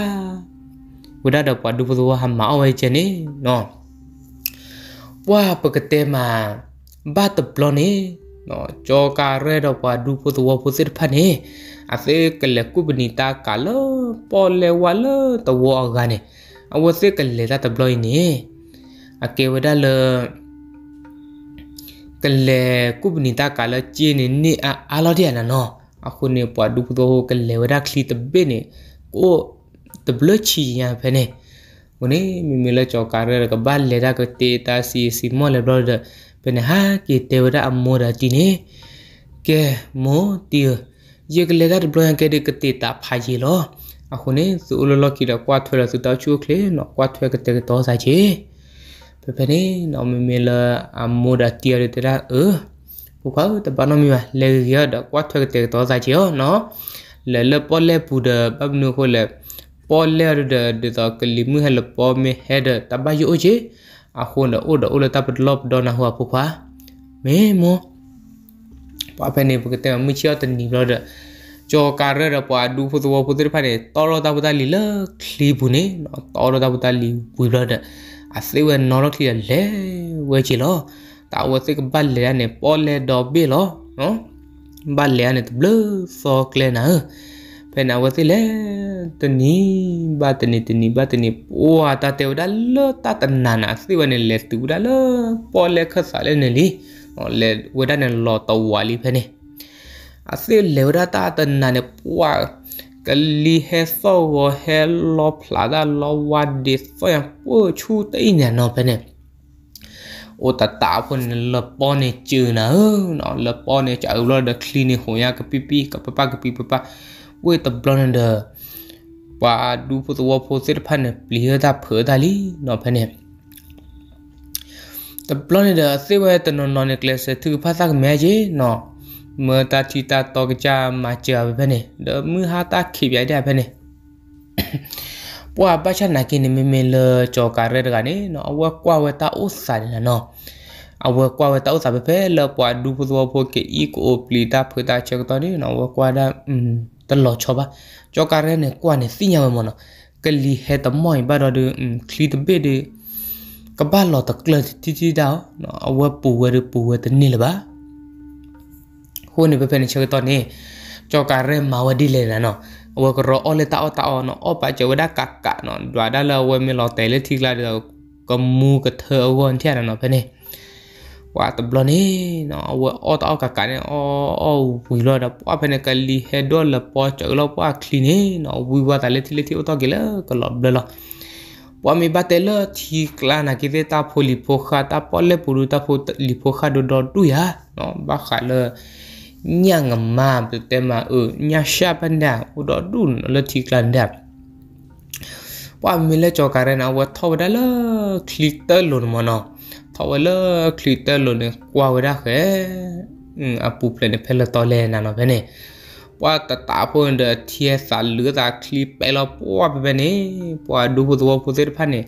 ဝဒဒပဒုပဇဝဟမအဝဲချနေနော်ပွာပကတေမာဘတ်ပလောနေနော်ကြောကာရဲတော့ပွာဒုပဇဝပုစစ်ဖနေအစေကလကုပနီတာကလပေါ်လေဝလတဝအဂါနေအဝစေကလေတာတဘလိုင်းနေအကေဝဒလကလေကုပနီတာကလာချီနေနေအာလော်ဒီယနာနော်အခုနေပွားဒုကတော့ကလေဝရခလီတဘင်းနေကိုတဘလချီရဖနေမနေမိမလချောကာရကဘလလေဒါကတေတာစီစီမောလေဘလော်ဒပနဟာကေတေဝရအမောရတီနေကဲမောတီယေကလေဒါဘလော်ကေဒကတေတာဖာကြီးလောအခုနေသူလလကီတော့ကွာထွဲလို့သူတောက်ချူကလေနော်ကွာထွဲကတေတော့စားချေပနေနော်မမေလာအမိုဒတီရတရာအပူကောတပနမီမလေရဒကွာထွက်တဲ့တော့စားချေနော်လေလပေါ်လေပူဒဘဘနုခိုလေပေါ်လေရဒဒီတော့ကလီမူဟလပေါ်မေဟက်ဒတဘယိုချေအခုနော်အိုဒအိုလတပလော့ဒေါ်နာဟွာပူဖာမေမောပပနေပကတဲ့မချောတနီလောဒကြောကာရရပွားဒူဖူသဝဖူသရဖာနေတော်တော်တပတလီလခလီဘူးနေတော်တော်တပတလီဘူးလောဒအစိဝဲနော်တော့ထီလဲဝဲချီလောတာဝစိကဘတ်လဲနဲ့ပေါ်လဲတော့ပြီလောနော်ဘတ်လဲနဲ့ဘလဆော့ကလဲနာဖဲနာဝစိလဲတနီဘတ်တနီတနီဘတ်တနီပွာတာတေဝဒါလောတာတနာနာစိဝဲနဲ့လဲတူဒါလောပေါ်လဲခတ်စားလဲနဲ့လီဟောလဲဝဒနဲ့လောတော့ဝါလီဖဲနဲ့အစိလဲဝဒတာတနာနဲ့ပွာกลีเฮโซวเฮลลพลาดาลวัดดิสโซยังปูชูตีเนี่ยนอไปเนี่ยโอตตาพนลปอนเจอนะเออนอลปอนจะเอาลัดคลีนิหัวยากับปีปีกับปปากับปีปปาเวตบลอนเดอร์ว่าดูพตัวพสิรพันเปลี่ยนตาเผอดาลีนอไปเนี่ยตบลอนเดอร์เสวยตนนนอนเกลเสถือภาษาแม่เจนอမတာချီတာတော့ကြမချာဘယ်နဲ့ဒမဟာတာခိပြတဲ့ဘယ်နဲ့ပွာဘာချနာကင်းမမလကြောကာရဲကနေနော်အဝဲကွာဝဲတာဥစာနေနော်အဝဲကွာဝဲတာဥစာပဲဖဲလပွာဒူပဇောဖို့ကေအီကိုပလီတာဖတာချက်တော်နေနော်ဝကွာဒါတလောချောပါကြောကာရဲနဲ့ကွာနေစိညာမမနော်ကလီဟဲတမိုင်ဘာတော်ဒူခလီတဘေဒီကဘာလော်တကလတီတီဒါနော်အဝဲပူဝဲပူဝဲတနေလပါหูนเป็นเชื่อตอนนี้จอการเริ่มมาวดีเลยนะเนาะว่ากรออเลตาอตาอเนาะอปะจะวด้กักกะเนาะดวดาล้เวไม่รอแต่เลทีกลาเดียวก็มูกับเธอวันเที่ยนเนาะเพื่อนนี่ว่าตบลนี่เนาะว่าอตาอกักกะเนี่ยอ๋ออ๋วิลอดะว่าเพื่อนกัลีเฮดอลละพอจะลอว่าคลีนี่เนาะวิว่าแต่เลทีเลทีอตากิเลก็ลับเลยละว่ามีบัตเลที่กลานะกิ่าตาพลิโพคาตาพอลเลปูรุตาพลิโพคาดดดูยะเนาะบ้าขาเลยนี่ยงมาเปิดเต็มาเออนี่ชาปันดาอุดอดุนเลทีกลันดาว่ามีเลจอการันว่าทวดาเลคลิตเตอร์ลุนมโนทวดาเลคลิตเตอร์ลุนเนว่าเวลาเฮอ่ะปุปูเพลยเนี่ยเพลตอเลนานะเพเนว่าตตาพูดเดทีสัลหรือตาคลิปเปลาปัวเพเนปัวดูพูดวัวพูดเสร็จพันเนี่ย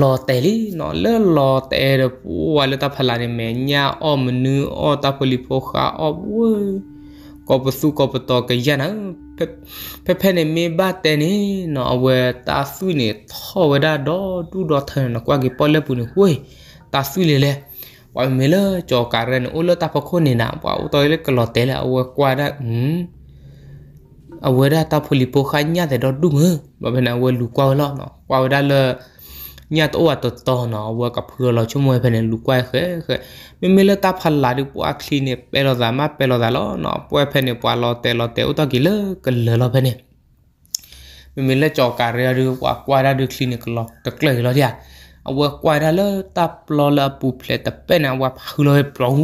လော်တဲလီနော်လဲလော်တဲရပူဝါလတာဖလာရမေညာအောမနူအောတာပလီဖိုခါအောဝဲကောပစုကောပတော်ကရနာဖဖနေမေဘတ်တဲနေနော်အဝဲတာစုနေထောဝဒါဒေါ်တူဒေါ်ထန်ကွာကေပေါ်လဲပူနေဟွေတာစုလေလဲဝါမေလကြောကာရန်အိုလတာဖခုနေနာပွာဦးတော်လေကလော်တဲလဲအဝဲကွာဒါဟင်းအဝဲတာဖလီပိုခါညာတဲ့တော့ဒုငဘဘနာဝဲလူကွာလောနော်ကွာဒါလောญาติโอ้ตตอเนาะว่ากับเพื่อเราชั่วโมงภายในลูกไว้เคยเคยไม่ไม่เลตาพันลาดิปัวคลีเนี่ยเปรอสามารถเปรอสาลเนาะปัวภายในปัวรอแต่รอแต่อุตกิเลกันเลยเราภายในไม่ไม่เลจอการเรียดูว่าควายได้ดูคลินิกหรอกตะเกลยเราเนี่ยအဝကွာရလတပ်လလပူဖလက်တပဲနဝဖလပလော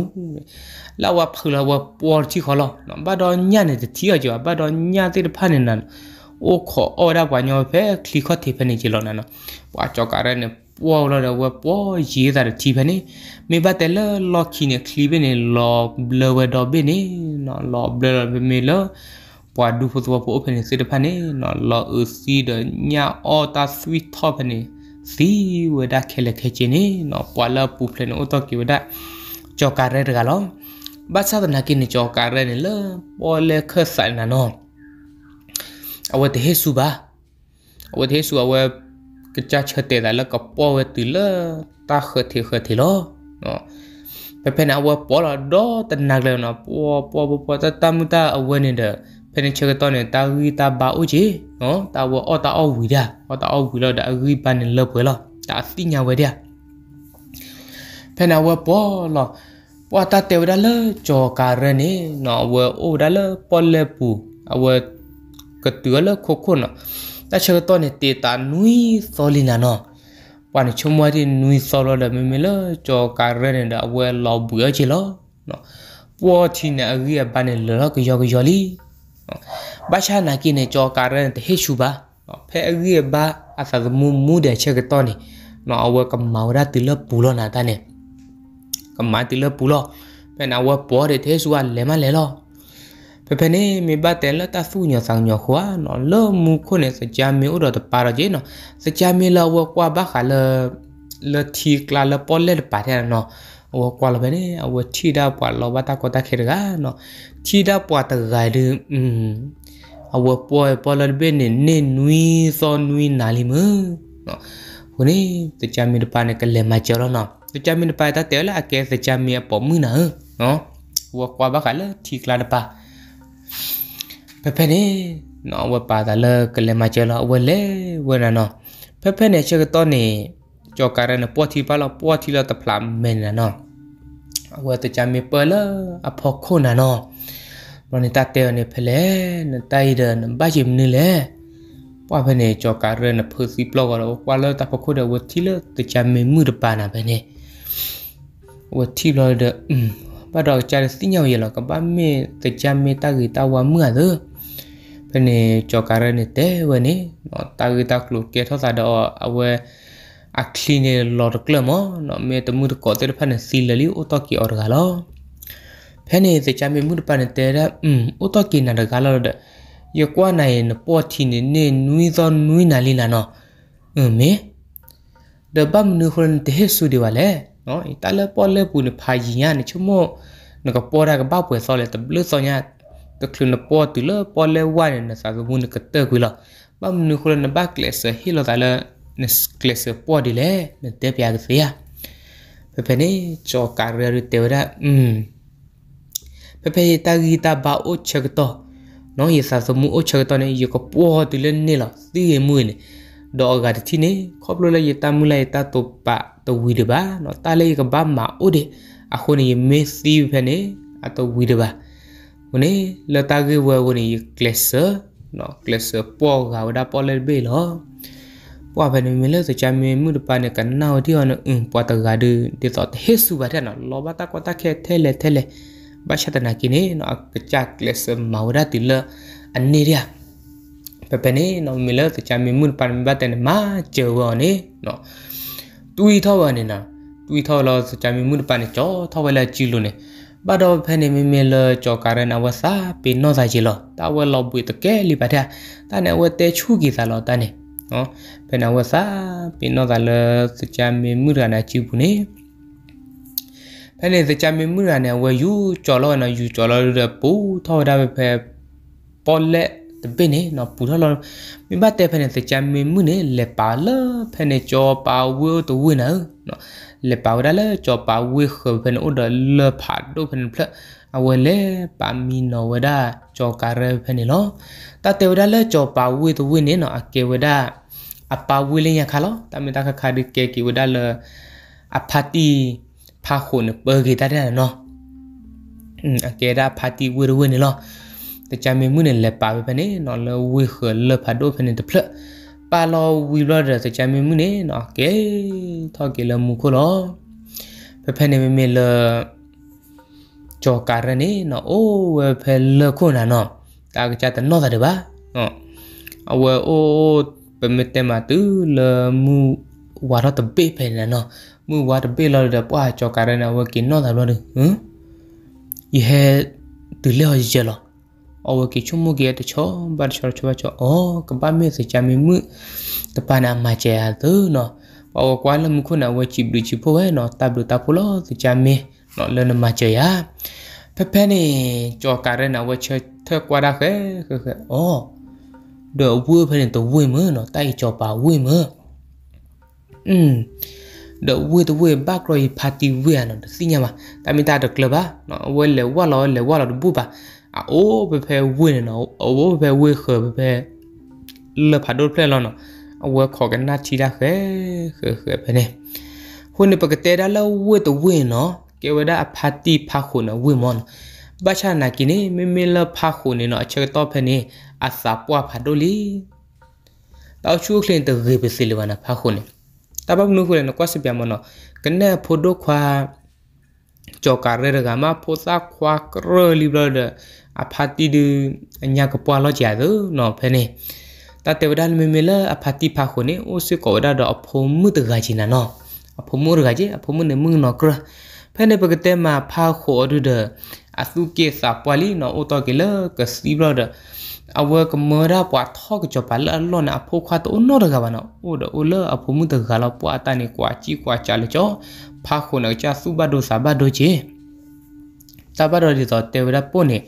လာဝဖလဝပေါ်ချီခလနဘဒညနေတီအကြဘဒညတဲ့ဖနနโอ้ขอออดากว่าญอเฟคลิกอทีเพนิจิลอนะเนาะว่าจอการะเนี่ยปัวละละว่าปัวยีดาทีเพนิเมบะเตลลอคีเนี่ยคลีเบเนี่ยลอเบลเวดอเบเนี่ยเนาะลอเบลเบเมเลปัวดูฟุตวอปัวเพนิสิดเพนิเนาะลอเอซีเดญาออตาสวีททอเพนิစီဝဒခဲလက်ခဲချင်းနော်ပွာလာပူဖလန်အိုတော့ကိဝဒကြော်ကာရဲရကလောဘာသာဒနာကိနေကြော်ကာရဲနေလပေါ်လေခဆန်နော်အဝတ်သေးစုပါအဝတ်သေးစုအဝတ်ကကြချက်တဲ့လာကပေါ်ဝတီလာတာခတိခတိလောနော်ပပနာဝပေါ်လာတော့တနကလည်းနော်ပေါ်ပေါ်ပေါ်တတမတာအဝတ်နေတဲ့ဖနေချက်တော့နေတာဂီတာဘာဦးကြီးနော်တာဝအော်တာအော်ဝီဒါအော်တာအော်ဝီလောတာဂီပန်နေလပွဲလောတာသိညာဝဲတဲ့ဖနာဝပေါ်လာပေါ်တာတဲ့ဝဒါလကြောကာရနေနော်ဝအိုဒါလပေါ်လေပူအဝတ်ကတူလခိုခိုနတချေတော့နေတေတာနွီဆောလီနာနော ပန်ချုံမရီနွီဆောလလမမီလကြောကာရနေတဲ့အဝဲလောက်ဘူးရချေလောနော်ပေါ်ချီနေအကြီးပန်နေလောကယောကယောလီဘာရှာနာကိနေကြောကာရနေတဲ့ဟေရှူပါဖဲအကြီးဘာအသာမူမူတဲ့ချက်တော့နေနော်အဝဲကမောရတိလပူလနာတနဲ့ကမတိလပူလဖဲနာဝဲပေါ်တဲ့သေးစုကလဲမလဲလောပပနေမိဘတဲလတဆူညဆောင်ညခွာနော်လောမှုခုနဲ့စကြမီဥတော်တပါရကြီးနော်စကြမီလောဝကွာဘခါလလတီကလာလပေါ်လက်ပါတယ်နော်ဝကွာလဘနေအဝတီဒါပွာလောဘတာကိုတာခေရကနော်တီဒါပွာတဂိုင်ရอืมအဝပွာပေါ်လဘနေနေနွီစောနွီနာလီမနော်ဟိုနေစကြမီတပါနဲ့ကလဲမကြရောနော်စကြမီတပါတတဲလအကဲစကြမီအပေါ်မူနာနော်ဝကွာဘခါလတီကလာတပါဖက်ဖက်နေနော်ဝပါတာလကလမချေလောဝလေဝနနော်ဖက်ဖက်နေချက်တော့နေကြောကရနပွားတီပါလပွားတီလတဖလာမင်းနော်ဝတ်တချမီပလအဖောခုနာနော်မနတတဲနေဖလဲနတိုင်ဒန်ဘာဂျင်နီလေပွားဖနေကြောကရနဖစီပလောကလောပွာလတဖခုဒဝတီလတချမီမူရပါနာဘနေဝတီလဒအင်း bắt đầu chơi tí nhau vậy là các bạn mẹ từ cha mẹ ta gửi tao qua mưa đó bên này cho cả ra này té bên này nó ta gửi tao lục kia thoát ra đó à về à khi này lọt được lắm ó nó mẹ tao mua được có tới phần này xin là liu ô tô kia ở gà lo bên này từ cha mẹ mua được phần này té đó ừ ô tô kia là được gà lo đó giờ qua này nó bỏ thì nên nuôi con nuôi nào li là nó ừ mẹ đợt ba mình nuôi con té hết số điều là နော်တလပေါ်လေပူလဖာကြီးရနေချုံမနကပေါ်ရကဘပွဲဆော်လေတဘလဆော်ညာကကလနပေါ်တူလပေါ်လေဝါနေနစာကဘူးနကတဲကွေလာဘမ်နုခလနဘကလက်ဆဟီလတလနစကလက်ဆပေါ်ဒီလေနတဲပြာကဖေးရပပနေချောကာရရတေဝရอืมပပရတာဂီတာဘာအိုချက်တော့နော်ရစာစမှုအိုချက်တော့နေရကပေါ်တူလနေလာစီရမွေနေဒေါ်ဂါတတိနေခေါပလိုလေတာမူလေတာတော့ပါတဝီတပါနော်တာလေကဘာမာအိုဒီအခုနေမေစီဖနေအတဝီတပါဝနေလတာကေဝဲဝနေကလစ်ဆာနော်ကလစ်ဆာပေါ်ကဝဒါပေါ်လေဘေလောပွားဖနေမလဲစချာမေမှုတပါနေကနာဝတီအောင်အင်းပွားတကဒဒီတော့ဟေစုပါတဲ့နော်လောဘတာကတာခဲထဲလေထဲလေဘာရှတနာကိနေနော်ကချက်ကလစ်ဆာမာဝဒတိလအနေရပပနေနော်မလဲစချာမေမှုပန်ဘတ်တဲ့မာဂျေဝော်နေနော်တူဤထောက်ဝနေနာတူဤထောက်လောစကြမီမှုနပနေကြော ထောက်ဝဲလာကြည့်လို့နေဘာတော့ဖနေမင်းမလကြောကရနဝစာပေနောဆိုင်ချီလောတာဝဲလောပွေတကယ်လီပါထတာနဲ့ဝဲတဲချူကီစာလောတာနဲ့နော်ဖနေဝစာပေနောသာလစကြမီမှုရနာကြည့်ဘူးနေဖနေစကြမီမှုရနာဝဲယူကြော်လောနော်ယူကြော်လောရပူထောက်တာပဲပေါ်လက်တပိနေနော်ပူထော်လောမိဘတဲ့ဖက်နဲ့စကြမင်းမှုနဲ့လေပါလဖက်နဲ့ကြောပါဝဲတဝင်းနော်နော်လေပါဝရလေကြောပါဝဲခဖက်နဲ့ဥဒလဖတ်တို့ဖက်နဲ့ဖက်အဝဲလေပါမီနော်ဝဒကြောကာရဖက်နဲ့လောတတေဝဒလေကြောပါဝဲတဝင်းနဲ့နော်အကေဝဒအပါဝဲလင်းရခါလောတမင်တခခါဒီကေကေဝဒလေအဖတိဖာခုန်ပဂေတာတဲ့နော်အကေဒါဖာတိဝဲဝဲနဲ့လောတကြမ်းမမှုနဲ့လက်ပါပဲနဲ့နော်လဝေခလဖတ်တော့ဖနေတဖလပါလောဝီလောတဲ့တကြမ်းမမှုနဲ့နော်ကဲထောက်ကလမှုခလောဖဖနေမမေလကြောကာရနေနော်အိုးဝဖလခုနာနော်တာကကြတဲ့နော်တဲ့ပါနော်အဝဲအိုးပမတမတူလမှုဝါရတပေဖနေနော်မှုဝါတပေလောတဲ့ပွားကြောကာရနေဝကိနော်တာလို့ဟမ် ये है Delhi hospital အဝကိချုံမကြီးတချောဘာချောချောချောအော်ကဘာမေစချာမီမှုတပနာမချေဟာသူနော်ပဝကွာလမခုနာဝချိဘလူချိဖိုဝဲနော်တပ်လူတပ်ဖလို့စချာမီနော်လနမချေဟာဖဖဲနေကြော်ကရနာဝချေထကွာရခဲခဲခဲအော်တော့ဝဲဖဲနေတော့ဝဲမနော်တိုက်ကြော်ပါဝဲမอืมတော့ဝေတဝေဘက်ကရီပါတီဝေရနော်စီညာမှာတာမီတာတော့ကလပါနော်ဝဲလေဝါလောလေဝါလောဘူပါအိုးဘယ်ဖဲဝင်းနော်အိုးဘယ်ဝေခေဘယ်လဖာဒိုဖလဲလောနော်အဝဲခေါ်ကနာချီရခဲခဲခဲပဲနေခုန်ပကတဲဒါလောဝတ်တဝင်းနော်ကေဝဒအဖာတီဖာခုနဝင်းမွန်ဘာချာနာကိနေမေမေလဖာခုနေနော်အချက်တော့ဖနေအစာပွားဖာဒိုလီတောက်ချူခလင်တရေပစီလဝနာဖာခုနေတပပနုခုလေနကွာစပြမနော်ကနဲဖိုဒိုခွာကြော်ကာရဲရကမဖိုစာခွာကရလီဘရဒအဖာတီဒူအညာကပွာလောကြာသူနော်ဖဲနေတတေဝဒလမေမေလအဖာတီဖာခုနေအိုစေကောဒါတော့အဖုံမှုတကကြီးနာနော်အဖုံမှုတကကြီးအဖုံမှုနေမှုနော်ကရဖဲနေပကတဲမှာဖာခိုအဒူဒအသုကေစာပွာလီနော်အိုတော့ကေလကစီဘရဒအဝကမရာပွာထောက်ကြပါလလောနာဖိုခွာတော့နော်တကပါနော်အိုတော့အိုလအဖုံမှုတကလာပွာတနေကွာကြီးကွာချလကြောဖာခိုနော်ချစုဘဒိုစာဘဒိုချေတဘရဒီတော့တေဝရပို့နေ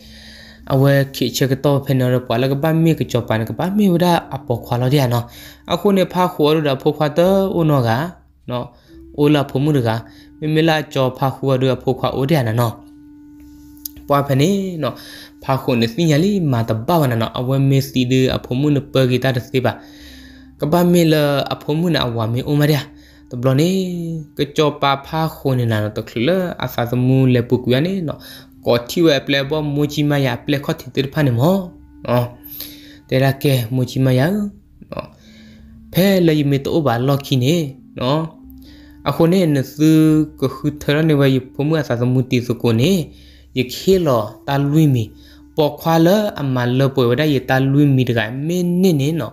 အဝဲခိချေကတော့ဖနရပွာလကပမီကချပန်ကပမီဝဒအပေါ်ခွာလို့ရနော်အခုနေဖာခွာလို့ဒါဖို့ခွာတော့ဦးနော်ကနော်ဦးလာဖမှုကမမလာကြောဖာခွာတို့ဖို့ခွာဦးတယ်နော်ပွာဖနေနော်ဖာခွန်နေစညာလီမာတဘဝနနော်အဝဲမေစီဒီအဖမှုနပဂီတာတစီပါကပမီလအဖမှုနအဝမီဦးမရတဘလနေကချောပါဖာခွန်နေနော်တခလအဖာသမူလေပုကွယနေနော် kothiwe plebo mujima ya ple khothi tirphane mo no tera ke mujima ya no phe le yimi to ba lokhi ne no akhone ne su ko khu thara ne wa yi pomu asa samuti su ko ne ye khelo ta lui mi po khwa le amma le po wa da ye ta lui mi da ga me ne ne no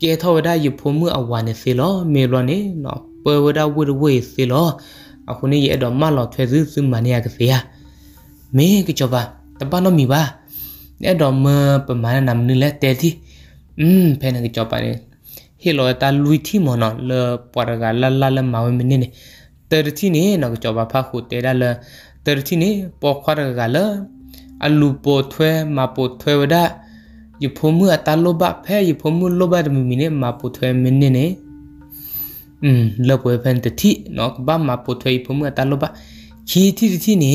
ke tho wa da yi pomu awa ne se lo me lo ne no po wa da wi wi se lo akhone ye do ma lo thwe su su ma ne ya ke se ya မင်းကကြောပါတပတော့မိပါနဲ့တော့မပမာဏနာမနလဲတဲတိอืมဖဲနေကကြောပါနေဟေလောတာလူတီမနော်လပရကလလလမဝမနေနေတရတိနေနော်ကကြောပါဖခုတဲလာလတရတိနေပေါ်ခွာရကလအလူပိုထွဲမပိုထွဲဝဒယဖမှုအတလောဘဖဲယဖမှုလောဘတမမီနေမပိုထွဲမနေနေอืมလပွဲဖန်တတိနော်ဘာမပိုထွဲယဖမှုအတလောဘခီတိတိနေ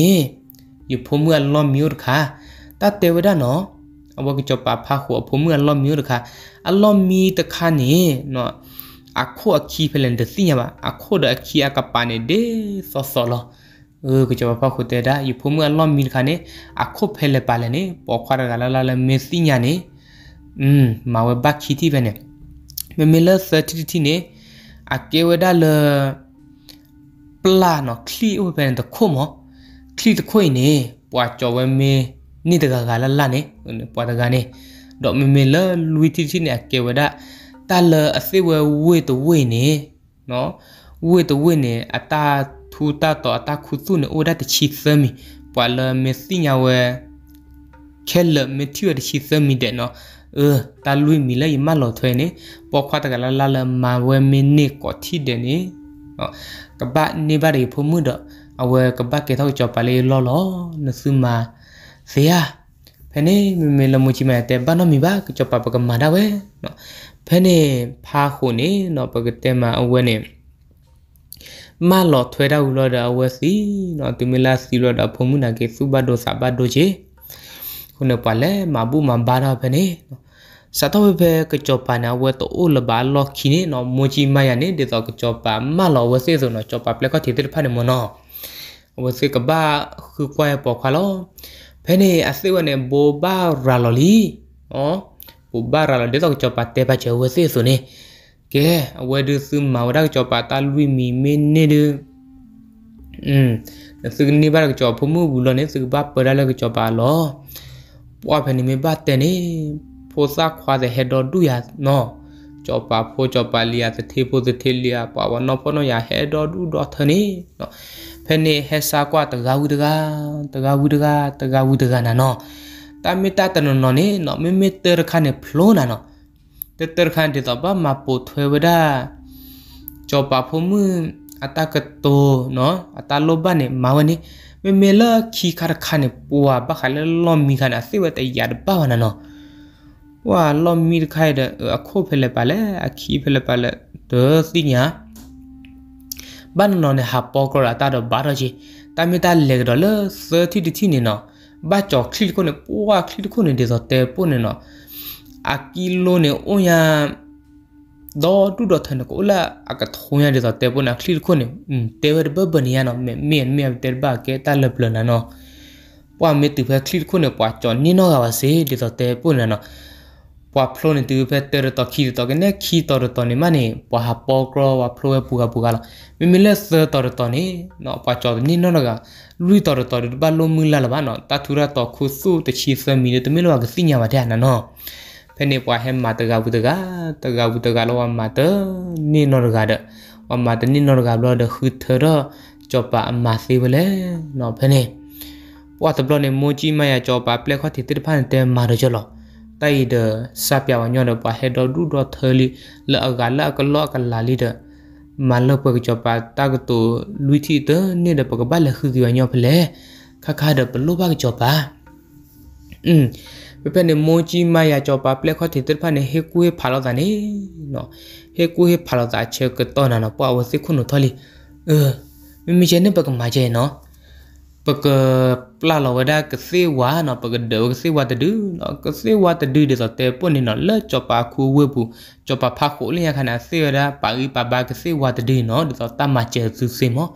ယူဖုံမှုအလောမျိုးတခါတတေဝဒနော်အဝကချပါဖာခုဖုံမှုအလောမျိုးတခါအလောမီတခါနေနော်အခုအခီဖလန်တသိညာပါအခုတော့အခီအကပါနေဒေဆောဆောလောเออกูจะว่าพ่อคุณเตด้อยู่พูมือล้อมมีคันเนี่ยอะคบเพลปาเลยเนี่ยปอกควาระกันละละละเมสิญาเนี่ยอืม มาเวบักคิดที่เป็นเนี่ยเมมิเลอร์เซอร์ติตี้เนี่ยอะเกวดาเลปลาเนาะ คลีอุเป็นตะคุมเหรอဖြီတခွိနေပွာကြောဝဲမင်းနိတကကလလနေပွာတကနေဒေါ်မမေလလူတီတီနေကေဝဒတာလအစိဝဲဝေတဝေနေနော်ဝေတဝေနေအတာထူတာတော့အတာခုစုနေအိုဒတ်ချီသမီပွာလမေစီညာဝဲခဲလမေတီဝဲချီသမီတဲ့နော်เออตาลุยมีเลยมาหลอถวยนี่ปอควาตะกะละละมาเวเมนี่ก็ที่เดนี่เนาะกะบะนี่บะดิพมุดอအဝဲကပတ်ကေထောက်ကြော်ပါလေလော်လော်နစုမာဇေယဖဲနေမေမေလမချီမဲတဲ့ဘာနမီပါကြော်ပါပကမာတာဝဲနော်ဖဲနေဖာခုနေနော်ပကတဲ့မှာအဝဲနေမလော်ထွဲတော့လော်တာအဝဲစီနော်သူမလာစီလော်တာဖုံမှုနာကေစုဘတ်ဒိုစာဘတ်ဒိုချေခုနပါလေမဘူးမဘာတော့ဖဲနေနော်စတော့ဘဲကကြောပါနာဝဲတော့လဘာလော်ခိနေနော်မိုချီမယာနေဒေတော့ကကြောပါမလော်ဝဲစေဆိုနော်ကြောပါပလက်ကတီတဖာနေမနော်ဝစကဘာခုကွဲပေါ်ခါလောဖဲနေအစိဝနဲ့ဘောဘာရာလော်လီဩဘောဘာရာလော်ဒေတော့ချပတ်တဲ့ပါချဝစဆိုနေကဲအဝဲဒုစမဝဒချပတ်တလူမီမင်းနေဒူอืมสึกนี่บาก็จอพมูบุลเนี่ยสึกบาเปิดแล้วก็จอปาลอปัวเพนี่ไม่บาแต่นี่โพซาควาแต่เฮดอดูยาเนาะจอปาโพจอปาเลียสะเทโพสะเทเลียปาวะเนาะพอนอยาเฮดอดูดอทะนี่เนาะဖဲနေဟက်ဆာကွာတကားဝူတကားတကားဝူတကားတကားဝူတကားနာနော်တာမီတာတနော်နော်နေနော်မီမီတရခါနေဖလိုနာနော်တတရခါတေတော့ပါမပိုထွဲဝဒါကြောပါဖုံမအတကတိုနော်အတလောဘနေမဝနေမမေလခီခါခါနေပွာဘခါလလောမီခါနာစေဝတရပါဝနာနော်ဝါလောမီခိုင်တဲ့အခိုဖဲလဲပါလဲအခီဖဲလဲပါလဲဒေသိညာ ban no ne ha po ko ra ta do ba ro ji ta mi ta le do le se ti ti ti ni no ba cho khli ko ne po wa khli ko ne de zo te po ne no a ki lo ne o ya do tu do than ko la a ka tho ya de zo te po na khli ko ne te wer ba ba ni ya no me me me te ba ke ta le plo na no ပွားမေတူဖဲခလစ်ခုနဲ့ပွားကြော်နင်းတော့ကပါစေဒီတော့တဲပွန်းနော်ပွာဖလိုနေတူဖက်တဲရတခီတကနဲ့ခီတရတနေမနေပွာဟာပေါကရဝဖလိုပူကပူကလာမိမိလက်စတရတနေနော်ပွာချောနေနော်ကလူတရတရဘလုံးမူလာလဘနော်တထူရတခုစုတချီစမီနေတမီလောကစိညာမတဲ့နာနော်ဖဲနေပွာဟဲမတကဘူးတကတကဘူးတကလောမတနေနော်ကတဲ့ဝမတနေနော်ကလောတဲ့ခူထရကြောပါအမသေးဘလဲနော်ဖဲနေပွာတဘလနေမိုကြီးမရကြောပါပလက်ခွတ်တိတဖန်တဲမာရကြောလော kai de sapya wa nyon pa he do du do thali la ga la ka lo ka la li de man lo pa cho pa ta ga to lui thi de ni de pa ba la khu gi wa nyon phle kha kha de pa lo ba cho pa um ပပနေမိုကြီးမရကြောပါပလက်ခတ်တိတဖနေဟေကူဟေဖာလာတာနေနော်ဟေကူဟေဖာလာတာချေကတော့နာနော်ပွာဝစိခုနထလီအဲမိမိချေနေပကမာချေနော်ပကลาลาวดากเสวาเนาะปกเดกเสวาตะดือเนาะกเสวาตะดือเดซเตปุ่นนี่เนาะเลจอปาคูเวปูจอปาพะโคเลียขนาเสวดาปาอีปาบากเสวาตะดือเนาะเดซตะมาเจซุเซมอ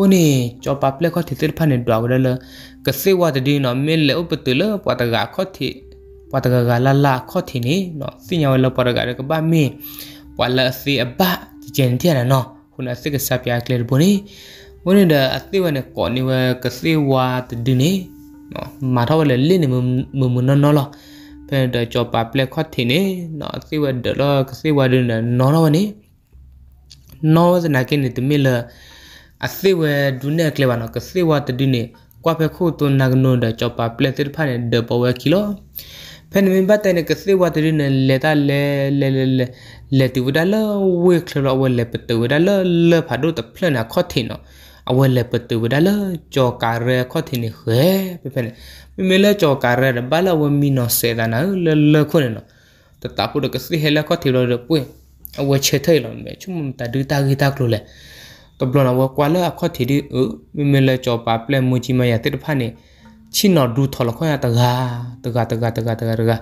ဟိုနေကြောပပလက်ခတ်သစ်ဖာနေဒွာဝလကစေဝတဒီနော်မင်းလေဥပတလပတကခတ်တိပတကကလာလာခတ်တိနေနော်စင်ရဝလပတကရကဘာမင်းပလစီအဘကျန်တဲ့နော်ခုနစစ်ကစပြကလေဘုန်ဝင်းဒါအသေးဝနဲ့ကော်နေဝကစေဝါတဒီနေနော်မာထောလေလင်းနေမမနော်နော်လားဖဲတဲ့ကြောပါပလက်ခွတ်တင်နေနော်စေဝဒလကစေဝဒနနော်နော်နေနော်စနာကင်းနေတမီလာအစေဝဒုနေကလေဝနော်ကစေဝတဒီနေကွာဖဲခုတုန်နဂနုဒါကြောပါပလက်တစ်ဖာနေဒပဝကီလောဖဲနမင်ဘတ်တဲ့ကစေဝတဒီနေလေတာလေလေလေလေတီဝဒါလဝေခလဝလေပတဝဒါလလဖာဒုတဖလနာခွတ်တင်နော်အဝဲလက်ပတူဒါလကြောကာရဲခေါတင်နေခဲပြပြနေမိမလဲကြောကာရဲဘာလဝမီနောစေဒနာလလခုနေနော်တတပုဒကစီဟဲလခေါတိရပွေအဝဲချေထဲလုံးပဲချုံတဒူတာဂီတာကလိုလဲတဘလနဝကွာလအခေါတိဒီအမိမလဲကြောပါပလက်မူကြီးမရတိတဖာနေချီနော်ဒူထော်လခွရတကားတကားတကားတကားတကားတကား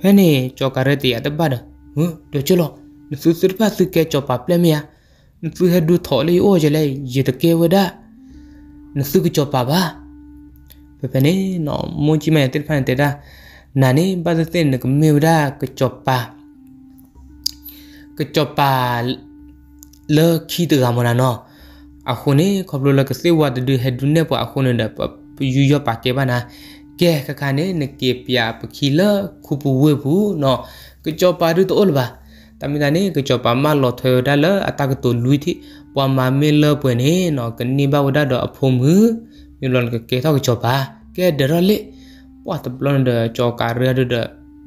ဖဲနေကြောကာရဲတီအတပတ်ဟွဒိုချလောစစ်စစ်ပတ်စစ်ကဲကြောပါပလက်မရသူဟဒူထော်လေးအိုကြလေရေတကယ်ဝဒနစုကချပါပါပပနေနော်မွန်ချီမဲတိဖန်တေတာနာနေပါတဲ့နကမေဝဒကချပါကချပါလေခီတကမနာနော်အခုနေခဘလလကစေဝတ်ဒူဟဒူနေပအခုနေဒပယူရပါကေပါနာကဲခခနဲ့နကေပြပခီလခုပဝေဘူးနော်ကချပါဒူတိုလပါတမီနာနေကချပမလောထွေဒါလအတကတူလူတီပဝမမေလပွနေနော်ကနိဘဝဒတော့အဖုံမှုမြလွန်ကကေတော့ကချပါကဲဒရလေပွားတပလွန်ဒချောကာရဒဒ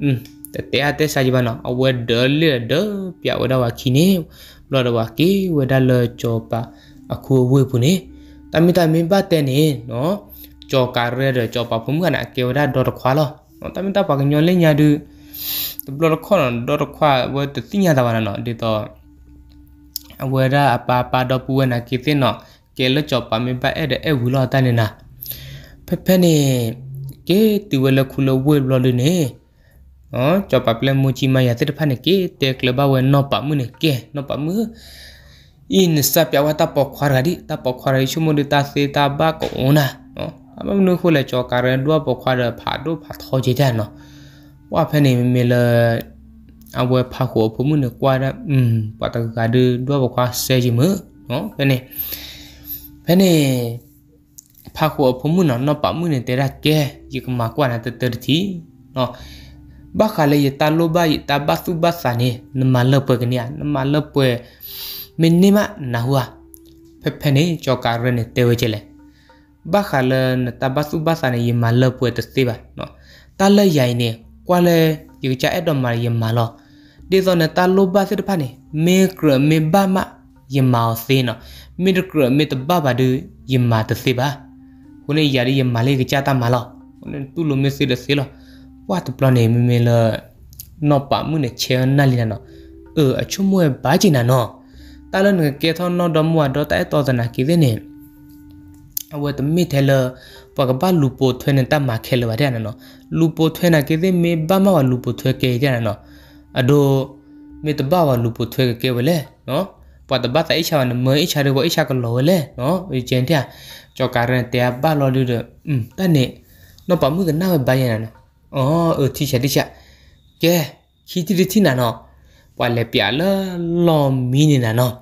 อืมတတဲအတဲစာကြီးပါနော်အဝဲဒလေဒပြဝဒဝခိနေဘလဒဝကိဝဒလချောပါအခုဝေပုနေတမီတာမင်းပတ်တဲ့နေနော်ကြောကာရတဲ့ကြောပါဖုံကနာကေဝဒဒေါ်ခွာလောတမီတာပါကညောလညာဒူးဘလောခေါနဒေါ်ခွာဝတ်တိညာတာဝနဒီတော့အဝရအပါပါတော့ပူဝနာကိတင်နော်ကဲလချပမင်ပါအဲ့တဲ့ဝူလောတန်နေနာဖဖနေကဲတီဝလခုလဝဲဘလောလနေနော်ချပပလမူချီမရတဲ့ဖနေကဲတဲကလဘဝဲနော်ပမနေကဲနော်ပမအင်းစပြဝတာပေါခွာရဒီတပေါခွာရရှုမဒတာစေတာဘကောနာနော်အမနုခုလေချောကရန်ဒွာပေါခွာရဖာဒုဖာထောကြတဲ့နော်ว่าพเนเมเลเอาไว้พาหัวผมมันกว่าอืมปะตะกาดือด้วยบอกว่าเซจิมือเนาะพเนพเนพาหัวผมมันเนาะปะมือเนี่ยแต่ละแกยิกมากว่านะเตอร์ทีเนาะဘာခလေတာလိုဘိုင်တာဘသုဘသနေနမလပကနီယနမလပမင်းနိမနဟွာဖဖနေကြောကာရနေတေဝချေလေဘာခလန်တာဘသုဘသနေယမလပတစတိပါနော်တာလရိုင်နေကွာလေယူချအဲ့တော်မာရီမာလောဒီစောနဲ့တာလိုပါစစ်တဖက်နေမေကရမေဘာမယမောစေနော်မေတကရမေတဘာဘာဒူယမာတစေပါခုနေယာရီယမာလေးကကြတာမာလောခုနေသူ့လိုမေစေတစေလောဘွာတပလနေမေမေလောနော့ပါမှုနဲ့ချဲနာလီနော်เออအချုံမွဲဘာကျင်နာနော်တာလနကေထောနော်ဒမွာဒေါ်တဲတော်ဇနာကိဒနေအဝတ်မိထဲလောပကပလူပိုထွဲနဲ့တတ်မှာခဲလိုပါတယ်နော်လူပိုထွဲနာကေတဲ့မေဘာမဝလူပိုထွဲကေကြနော်အဒိုမေတဘာဝလူပိုထွဲကေဝလဲနော်ပတဘာတိချာနမေချာရဝအိချာကလောလဲနော်ဒီကျန်တဲ့ကြောကာရန်တဲဘာလောလူတဲ့အင်းတနဲ့နော်ပမှုကနာဘိုင်ရနော်အော်အတီချာတိချာကဲခီတီတီနာနော်ပလဲပြလာလောမီနေနာနော်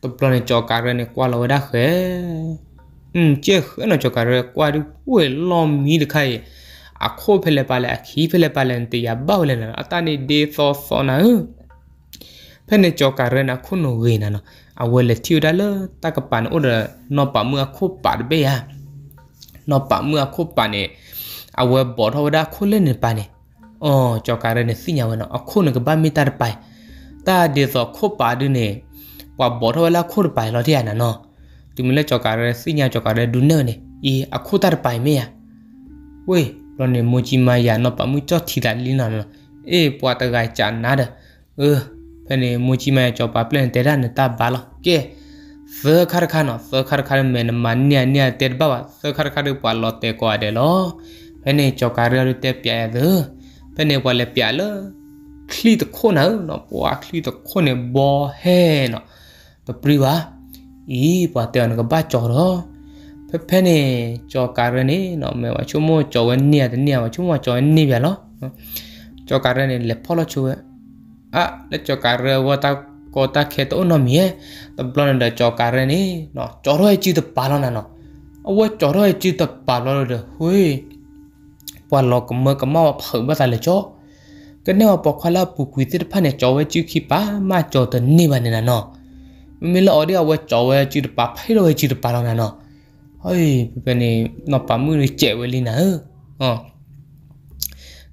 တပလနဲ့ကြောကာရန်နဲ့ကွာလောဒါခဲอืมเจ๊เนาะจอกการกว่าดิป่วยลอมมีดิไข่အခိုဖလေပါလေအခီဖလေပါလေတေရဘောလေနာအတနေဒေသောသောနာဖနေကြောကရနာခုနိုဝေနာနအဝလေတီဒလတကပန်အိုဒနောပမအခုပါဘေယနောပမအခုပါနေအဝဘောထောဒါခုလေနေပါနေအော်ကြောကရနေစိညာဝနအခုနကဘာမီတာပိုင်တာဒေသောခုပါဒနေပဘောထောလာခုပိုင်လောတိယနာနော तुम्हीला चौकारे सिन्या चौकारे दुने ने ई अखुतार पाइमे या वे लोने मोची मा या न पमु चौथी दा लिना न ए पोता गाय चा ना द अ फने मोची मा चौपा प्लेन तेरा न ता बाल के स खर खाना स खर खर में न मान्या न्या तेर बाबा स खर खर पा लते को आदे लो फने चौकारे ते प्याय द फने वाले प्यालो คลีตะโคนะเนาะปัวคลีตะโคเนบอเฮเนาะตะปรีวาอีปะเตอนก็บ้าจอรอเพเพนี่จอการนี่เนาะแม้ว่าชั่วโมงจอวันเนี่ยเนี่ยว่าชั่วโมงจอนี่เปล่าจอการนี่เล็บพอละชัวอ่ะแล้วจอการว่าตาก็ตาเขตอนมีตบลอนเดจอการนี่เนาะจอรอจิตปาลนะเนาะเอาว่าจอรอจิตปาลเด้อเฮ้ยปวนลอกเมื่อกมาเผอบ่ตาเลยจอก็เนี่ยปอควาลาปูกุยติดพันเนี่ยจอไว้จิคิปามาจอตนี่บันเนี่ยเนาะမမေလော်ဒီအဝဲကြော်ဝဲကြည့်တပါဖိတော့ကြည့်တပါတော့နော်ဟေးပပနေနော်ပါမှုရကျဲဝဲလင်းနာဟော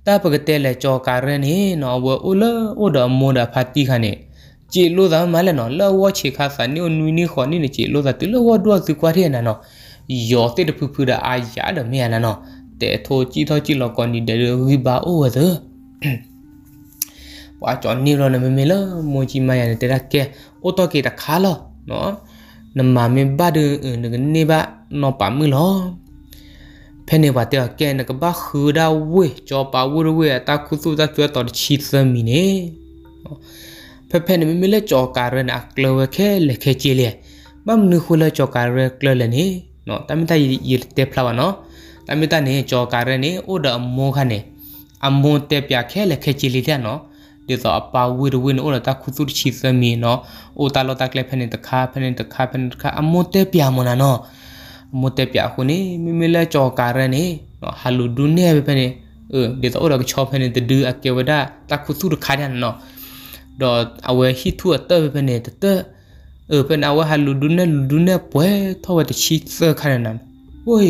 တာပကတဲ့လေကြော်ကာရနေနော်ဝဲအိုလာအိုဒါမောဒါဖာတီခနဲ့ကြည်လို့သာမလဲနော်လော်ဝချေခါစာနေနွီနေခေါ်နေနေကြည်လို့သာတူလော်ဝတော့စုကွာတဲ့နာနော်ယောတဲ့တဖူဖူဒါအာရတော့မြန်နာနော်တဲ့ထိုကြည်တော့ကြည်လော်ကော်နီတယ်ဝီဘာအိုဝဲသောပွားကြော်နေရောနမမေလမွန်ကြီးမရတဲ့တက်ကဲ ô tô kia ta khá lo nó nằm mà mình ba đứa ở nâng nê ba nó bà mư lo phe này bà tiêu kia nó cái ba khứ đa quê cho bà quê đa quê ta khu su ta chúa tỏ chi sơ mì nè phe phe này mình lấy cho cả rồi nè lơ về khe lệ khe chia lệ ba mình nửa khu lấy cho cả rồi lơ lệ nè nó ta mình ta gì tép lao nó ta mình ta nè cho cả rồi nè ô đỡ mô khăn nè âm mô tép ya khe lệ khe chia lệ nó เดี๋ยวต่อปาวิรวินโอ้ละตาคุสุดชีสมีเนาะโอ้ตาเราตาแกลพันตะคาพันตะคาพันตะคาอโมเตปยามนาเนาะโมเตปยาคนนี้มีเมลจอการะนี่เนาะฮัลโหลดูเนี่ยไปพันเออเดี๋ยวต่อเราก็ชอบพันตะดืออะเกวดาตาคุสุดคาดันเนาะดอเอาไว้ฮิทัวเตอร์ไปพันตะเตอเออเป็นเอาไว้ฮัลโหลดูเนี่ยดูเนี่ยป่วยทว่าจะชีเซอร์ขนาดนั้นโอ้ย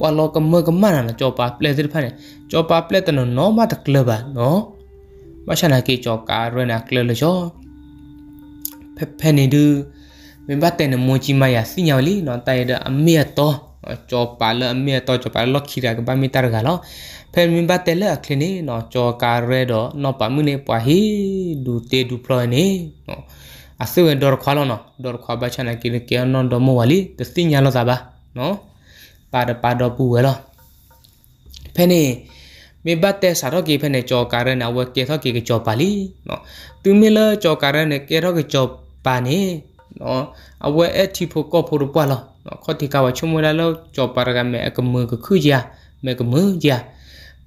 ว่าเรากำเมื่อกำมานะจอปาเปลเสร็จพันจอปาเปลแต่เนาะมาตะกลับอ่ะเนาะမချနာကေကြောကာရနာကလလကြောဖဖနေဒူမင်ဘတ်တန်မွန်ချီမယာစညောလီနော်တိုင်ဒအမေတော့ကြောပါလအမေတော့ကြောပါလခိရကဘာမီတာကလောဖဲမင်ဘတ်တလအခလနေနော်ကြောကာရဲတော့နော်ပါမနေပွားဟီဒူတေဒူဖလောနေနော်အဆွေဒေါ်ခွာလောနော်ဒေါ်ခွာဘချနာကေကေနော်ဒမဝလီတစညလောသာပါနော်ပါဒပါတော့ပူဝဲလောဖဲနေမေဘတ်တဲ့စာတော့ကေဖက်နဲ့ကြော်ကာရနာဝဲကေသောကေကကြော်ပါလီနော်သူမီလာကြော်ကာရနဲ့ကေတော့ကေကြော်ပါနေနော်အဝဲအတီဖို့ကော့ဖို့ပွားလောနော်ခေါတိကဝချုံမလာလောကြော်ပါရကမဲအကမကခုကြီးမဲကမကြီး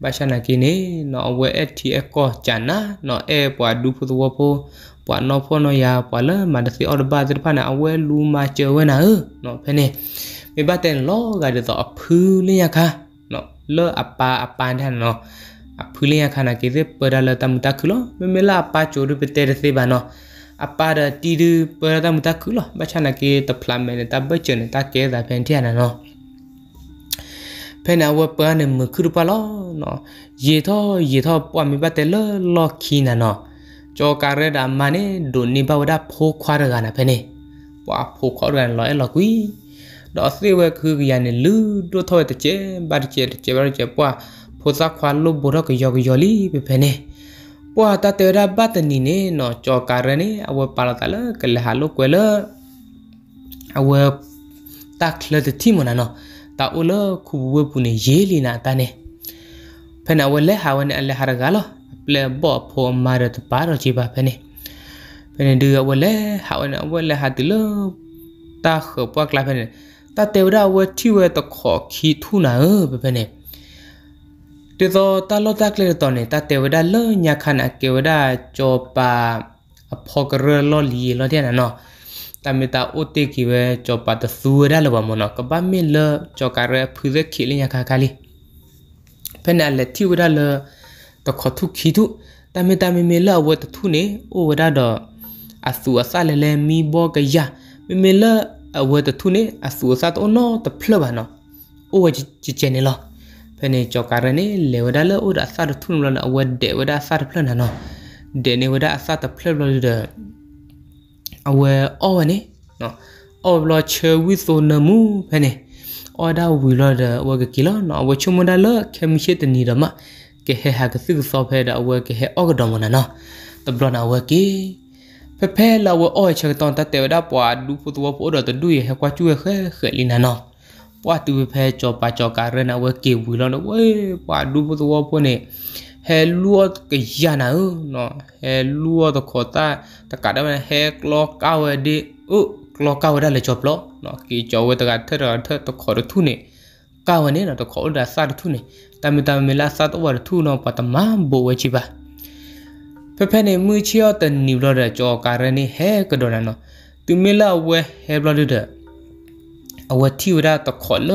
ဘာရှာနာကိနေနော်အဝဲအတီအကော့ချာနာနော်အဲပွားဒူဖို့သဝဖို့ပွားနော်ဖို့နော်ယာပွားလာမဒစီအော်ဘာဇရဖနာအဝဲလူမာကျော်ဝဲနာနော်ဖဲနေမေဘတ်တဲ့လောကတဲ့တော့အဖူးလင်းရခါလအပါအပန်းထန်နော်အဖူလင်းခနာကေစပရလတမတခုလမမလာအပါချိုရပတဲရစေပါနော်အပါဒတီရပရတမတခုလဘချနာကေတဖလမဲတဘချနတကေသာဖန်ထရနာနော်ဖဲနာဝပန်းမခုပါလောနော်ရေသောရေသောပွားမီပတ်တယ်လောလောခီနာနော်ကြောကာရဒမနဲ့ဒုန်နိဘဝဒဖိုးခွာရကနာဖဲနေပွားဖိုးခွာရလောလောကွီတော့စေဝဲခືကရနေလူတို့ထောတဲ့ကျဲဘာတကျဲကျဲဘာကျဲပွားဖိုစာခွာလို့ဘရကယောကယောလီပဲဖဲနေပွာတတရဘတ်နီနေနော်ကြောကာရနေအဝပါလာတလကလဟာလို့ကွယ်လအဝတက်လတဲ့တီမနာနော်တာအိုလခုဝပူနေရေးလီနာတန်းနေဖဲနဝလဲဟာဝနေအလဟာရကလောပလဘောဖိုမာရတပါရချိပါဖဲနေဖဲနေဒီဝလဲဟာဝနေဝလဲဟာတီလတာခပွားကလာဖဲနေตาเตวดาวที่เวตะขอขีทุนาเออเปเนี่ยเดี๋ยวตาลอตักเลยตอนนี้ตาเตวดาเลิญาคันอเกวดาจอปาพอกเรลอลีลอเทียนะเนาะตาเมตาโอเตกิเวจอปาตะซูดาลบมอนอกบ้ามิเลจอการเรพือเขลิญาคาคาลีเพนอะไรที่เวดาเลตะขอทุกขีทุตาเมตาเมเมเลเวตะทุเนโอเวดาดออาสูอาซาเลเลมีบอกะยาเมเมเลအဝဲတထုနေအဆူဆတ်အနောတဖလဘာနောအိုဝကြည်ချနေလားဖနေကြောကရနေလေဝဒါလောဥဒဆတ်ထုနလအဝဲဒေဝဒါဆတ်ဖလနာနောဒေနေဝဒါဆတ်ဖလလဒအဝဲအော်ဝနေနော်အော်ဘလချေဝီဆိုနမူဖနေအော်ဒါဝီလဒဝကကီလာနော်ဝချုမဒလခဲမရှိတနီရမကေဟဟာကစုဆောဖဲဒါဝကေဟအော့ကဒမနနော်တဘလနာဝကေဖဲလာဝအော်ချေတန်တတဲဒါပွာဒူပတူပိုဒတဒူရဟကွာချူခဲခဲလီနာနောပွာတူဖဲချောပါချောကာရနာဝကေဝီလောနဝေပွာဒူပတူပိုနေဟဲလူတ်ကရနာနော်ဟဲလူတ်ခေါ်တာတကဒါမဟဲကလောကာဝဒီဥကလောကာဝဒါလေချောပလောနော်ကီချောဝတကထရထတခေါ်ထုနေကာဝနေနော်တခေါ်ဒါစာထုနေတမတမလာစာတော့ထုနော်ပတမဘဝချီပါဖဖက်နေမှုချီောတနီဘလတဲ့ကြောကာရနေဟဲကဒိုရနောသူမီလာဝဲဟဲဘလတဲ့အဝတီဝရတခေါ်လ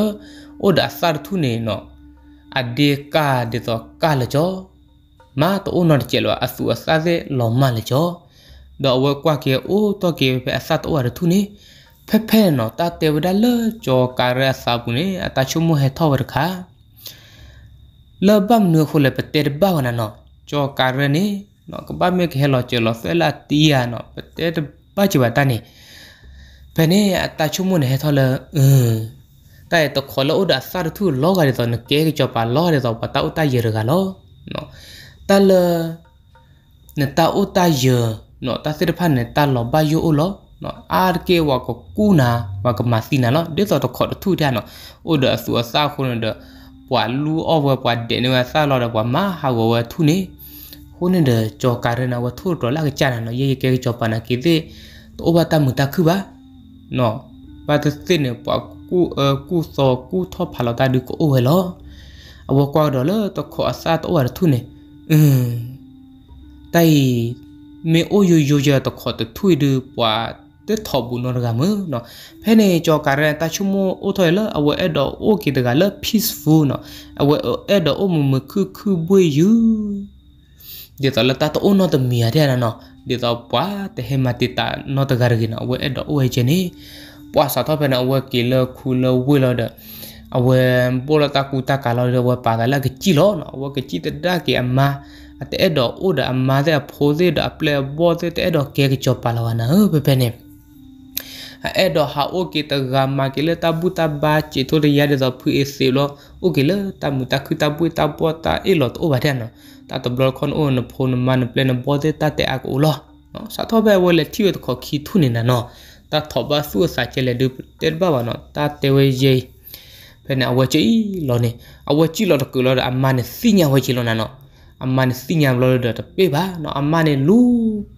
အိုဒါဆာထုနေနောအဒေကာဒေတော့ကာလကြောမာတိုနော်ကျဲလောအဆူအစားစေလောမလကြောတော့ဝဲကွာကေအိုတော့ကေဖအစားတော့ရထုနေဖဖဲနော်တတေဝဒလကြောကာရဆာပုနေအတချုမဟဲထောဝရခါလဘမ်နုခုလပတေဘဝနနောကြောကာရနေနော်ကပတ်မြက်ခဲလောကျလောဆဲလာတီးရနော်ပတဲတပတ်ချပါတနေဖနေအတချုံမနေထော်လအင်းတဲ့တခလောဒါစာရသူလောကရတဲ့နကဲကြပါလောရတဲ့ပတာဥတရရကလောနော်တလနတာဥတရနော်တသစ်ဖန်နတာလောဘယိုလောနော် RK ဝကကူနာဝကမစီနာနော်ဒီတော့တခတသူတဲ့နော်ဥဒါဆူအစာခုန်တဲ့ပွာလူ over ပွာတဲ့နဝစာလောတဲ့ပွာမဟာဝဝသူနေ hone de cho karena wa thur to la ga chana no ye ke cho pana ki de to ba ta mu ta khu ba no ba ta se ne pa ku ku so ku tho phala ta du ko o he lo awa kwa do lo to kho asa to wa thu ne um tai me o yo yo ja to kho to thui du pa te tho bu no ga mu no phe ne cho karena ta chu mo o tho lo awa e do o ki de ga lo peaceful no awa e do o mu mu khu khu bu yu dia to lata to uno to mia dia no dia to pa te hemati ta no to gar gina we do we jeni pa sa to pena we kilo khulo we lo da awe bola ta ku ta kala de we pa la ke chi lo no we ke chi te da ke amma ate do o da amma de pho de da play bo de te do ke ke chop pa lo na pe pe ne အဲ့တော့ဟာโอเคတဂါမာကေလတဘူတဘာချီတိုရရတဲ့ဖူအစီလောโอเคလတမူတခုတပူတပေါ်တာအလောတော့ဘာတဲ့နော်တတဘလခွန်အိုနဖုန်မန်ပလန်ဘောတဲ့တတဲ့အကူလောနော်စာတော့ပဲဝလေတီရတခခီထူနေနနော်တထဘဆူစာချေလေဒူတဲဘဘာနော်တတဲဝေယေဖဲနအဝချီလောနေအဝချီလောတကူလောအမန်စီညာဝချီလောနနော်အမန်စီညာဘလောဒတပေးပါနော်အမန်လူ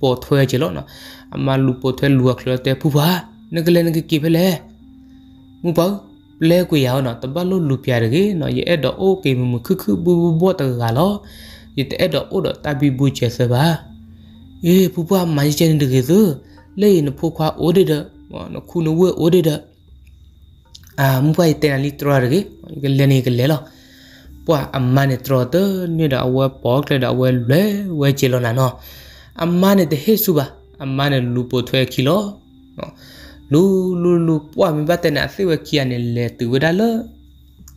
ပေါ်ထွဲချီလောနော်အမန်လူပေါ်ထွဲလူကလောတဲဖူပါနကလနကကိဖလေမူပေါလဲကွေရောင်းတော့တပတ်လို့လူပြရကေနော်ရဲ့အဲ့တော့အိုကေမူခခဘူဘူဘောတကလောရဲ့အဲ့တော့အိုတော့တပီဘူးချေစပါအေးပူပွားမိုင်းချန်တကေသူလဲရင်ဖိုးခွာအိုဒေဒနော်ခုနဝဲအိုဒေဒအာမူပိုင်တန်လီထရရကေကလနေကလေလောပွာအမနဲ့ထရတနေတော့အဝဲပေါ်ကလေတော့ဝဲလဲဝဲချေလောနာနော်အမနဲ့တဟေစုပါအမနဲ့လူပိုထွဲခီလောလူလူလူပွားမပတ်တဲ့နာစေဝကီယနဲ့လေသူဝဒါလ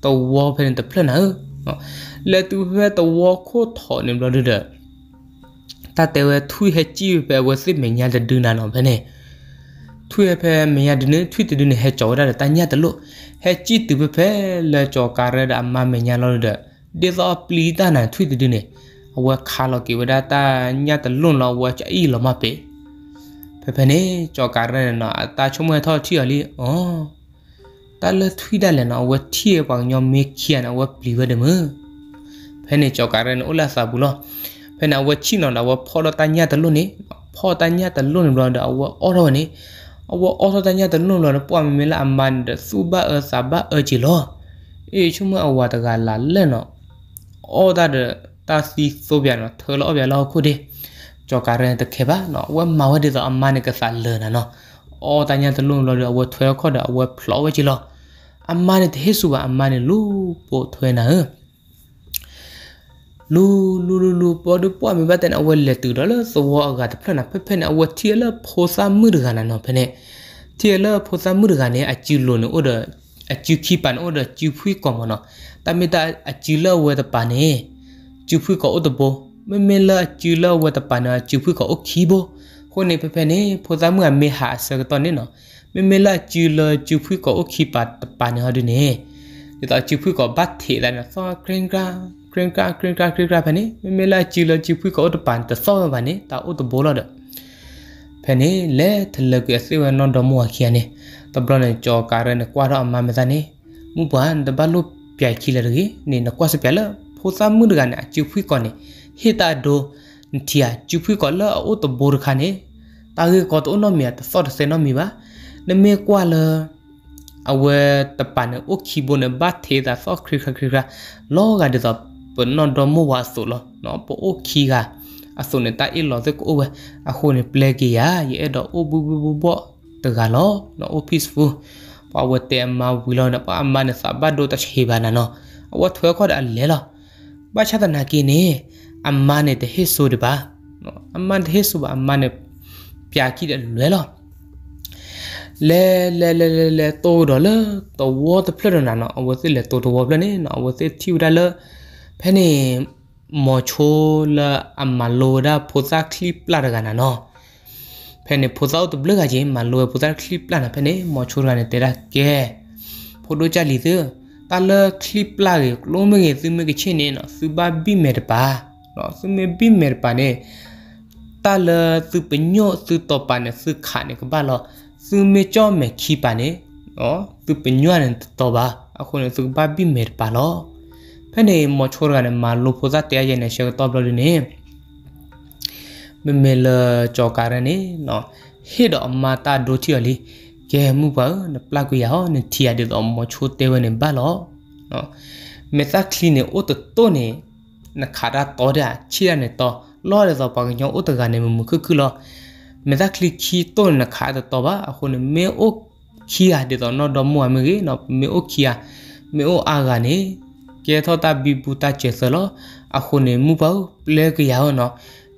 တော်ဝဖန်တဖလနာလေသူဖဲတော်ဝခိုထော်နေလို့တဲ့တတဲဝထူဟဲကြည့်ပဲဝစစ်မညာတဲ့ဒူနာလောဖဲနဲ့ထွေဖဲမရဒနေထွေတဒနေဟဲကြောဒါတညာတလို့ဟဲကြည့်တူဖဲလေကြောကာရဒအမမညာလို့တဲ့ဒေသာပလီတနာထွေတဒနေအဝခါလောကေဝဒတာညာတလွန်လောဝချအီလောမပေဖဖနေကြော်ကာရနအတာချုံမဲထောချီအလီအော်တလထွိဒလနဝထီပောင်ညမေခီနဝပလီဝဒမဖနေကြော်ကာရနဥလာစာဘူးလောဖနဝချီနနဝဖော်တညတလွနေဖော်တညတလွနေဘလဒဝအော်ရောနေအဝအော်တညတလွလောပွမ်မေလာအမန်ဒစူဘာအစာဘာအချီလောအေချုံမအဝတကလာလက်နော်အော်ဒါတာစီဆိုပြန်တော့ထော်လောပြန်လောခုတည်းจอการันตะเคบะเนาะว่ามาว่าเดี๋ยวอามานี่ก็สารเลนะเนาะอ๋อตาญาตะลุงรอเดี๋ยวว่าถวยขอดว่าพลอไว้จิลออามานี่เทสุบะอามานี่ลูโปถวยนะเออလူလူလူလူပေါ်ဒပွားမိဘတန်အဝဲလက်တူတော့လို့သွားအကတဖက်နာဖက်ဖက်နာဝတ်တီလာဖိုစာမှုဒကနာနော်ဖက်နဲ့တီလာဖိုစာမှုဒကနဲ့အချီလုံနော်အော်ဒါအချီခိပန်အော်ဒါချီဖွီကောမနော်တမီတာအချီလာဝဲတပါနေချီဖွီကောအော်ဒဘောမမေလာကျူလာဝတ်တပနာကျူဖုကအခီဘောခုန်နေဖဖနေဖိုသားမှုကမေဟာဆကတော့နေနော်မမေလာကျူလာကျူဖုကအခီပတ်တပနာဟာဒနေဒီတော့ကျူဖုကဘတ်ထေလာနော်ဆောခရင်ဂရာခရင်ဂရာခရင်ဂရာခရင်ဂရာဖနေမမေလာကျူလာကျူဖုကအတပန်တဆောဘာနေတာဥတဘောလာတော့ဖနေလဲထလကစေဝနန်ဒမောခီယနေတဘလနဲ့ကြော်ကာရနဲ့ကွာတော့အမမစနေမူပန်တဘလုပြိုက်ခီလာရီနေနကွာစပြလာဖိုသားမှုကနဲ့ကျူဖုကနေ hita do nthia chuphi ko la o to bor khane ta ge ko to no mi at sor se no mi ba ne me kwa la awe ta pa ne o khi bo ne ba the da so khri khri khri lo ga de da pon no do mo wa so lo no po o khi ga အစုံနဲ့တိုက်လောစကိုပဲအခုနဲ့ play ကရရဲ့တော့အဘူဘူဘောတကလောနော် office ဘူးပါဝတဲမဝီလောနပါအမနဲ့စဘတ်တို့တချေပါနာနော်အဝတ်ထွဲခေါ်တယ်လဲလောဘာချတနာကင်းနေ amma ne de hiso de ba no amma de hiso ba amma ne pya ki de lwe lo le le le le le to do le to wo de phle na no wo se le to to wo phle ne no wo se thi da le phe ne mo cho le amma lo da pho sa clip la da na no ဖဲနေဖိုသောတဘလကချင်းမလိုဖိုသာခလစ်ပလနာဖဲနေမော်ချိုရနေတေရာကဲဖိုဒိုချလီသတာလခလစ်ပလာကလုံးမငယ်သူမကချင်းနေနော်စူပါဘီမေတပါနော်စမေပိမေပါနေတာလသူပညောသူတော့ပါနေသူခါနေကဘာလို့စမေကြောမေခီပါနေနော်သူပညောနေတော့ပါအခုနေသူဘာပိမေပါလို့ဖနေမချောရနေမာလို့ဖိုဇာတရားရဲ့နေရှေတော့ဘလို့နေမမေလကြောကာရနေနော်ဟေတော့မာတာဒိုချီရလီကဲမှုပါနပလကွေရဟောနတီရတဲ့တော့မချိုးတဲဝနေပါလို့နော်မေတာကလီနေအိုတတိုနေ na khara to da chira ne to lo re zo pang yo uta ga ne mu khu khu lo me da click khi to na kha da to ba khu ne me o khi a de to no do mu a me gi no me o khi a me o a ga ne ke tho ta bi bu ta che so lo a khu ne mu ba play ke ya no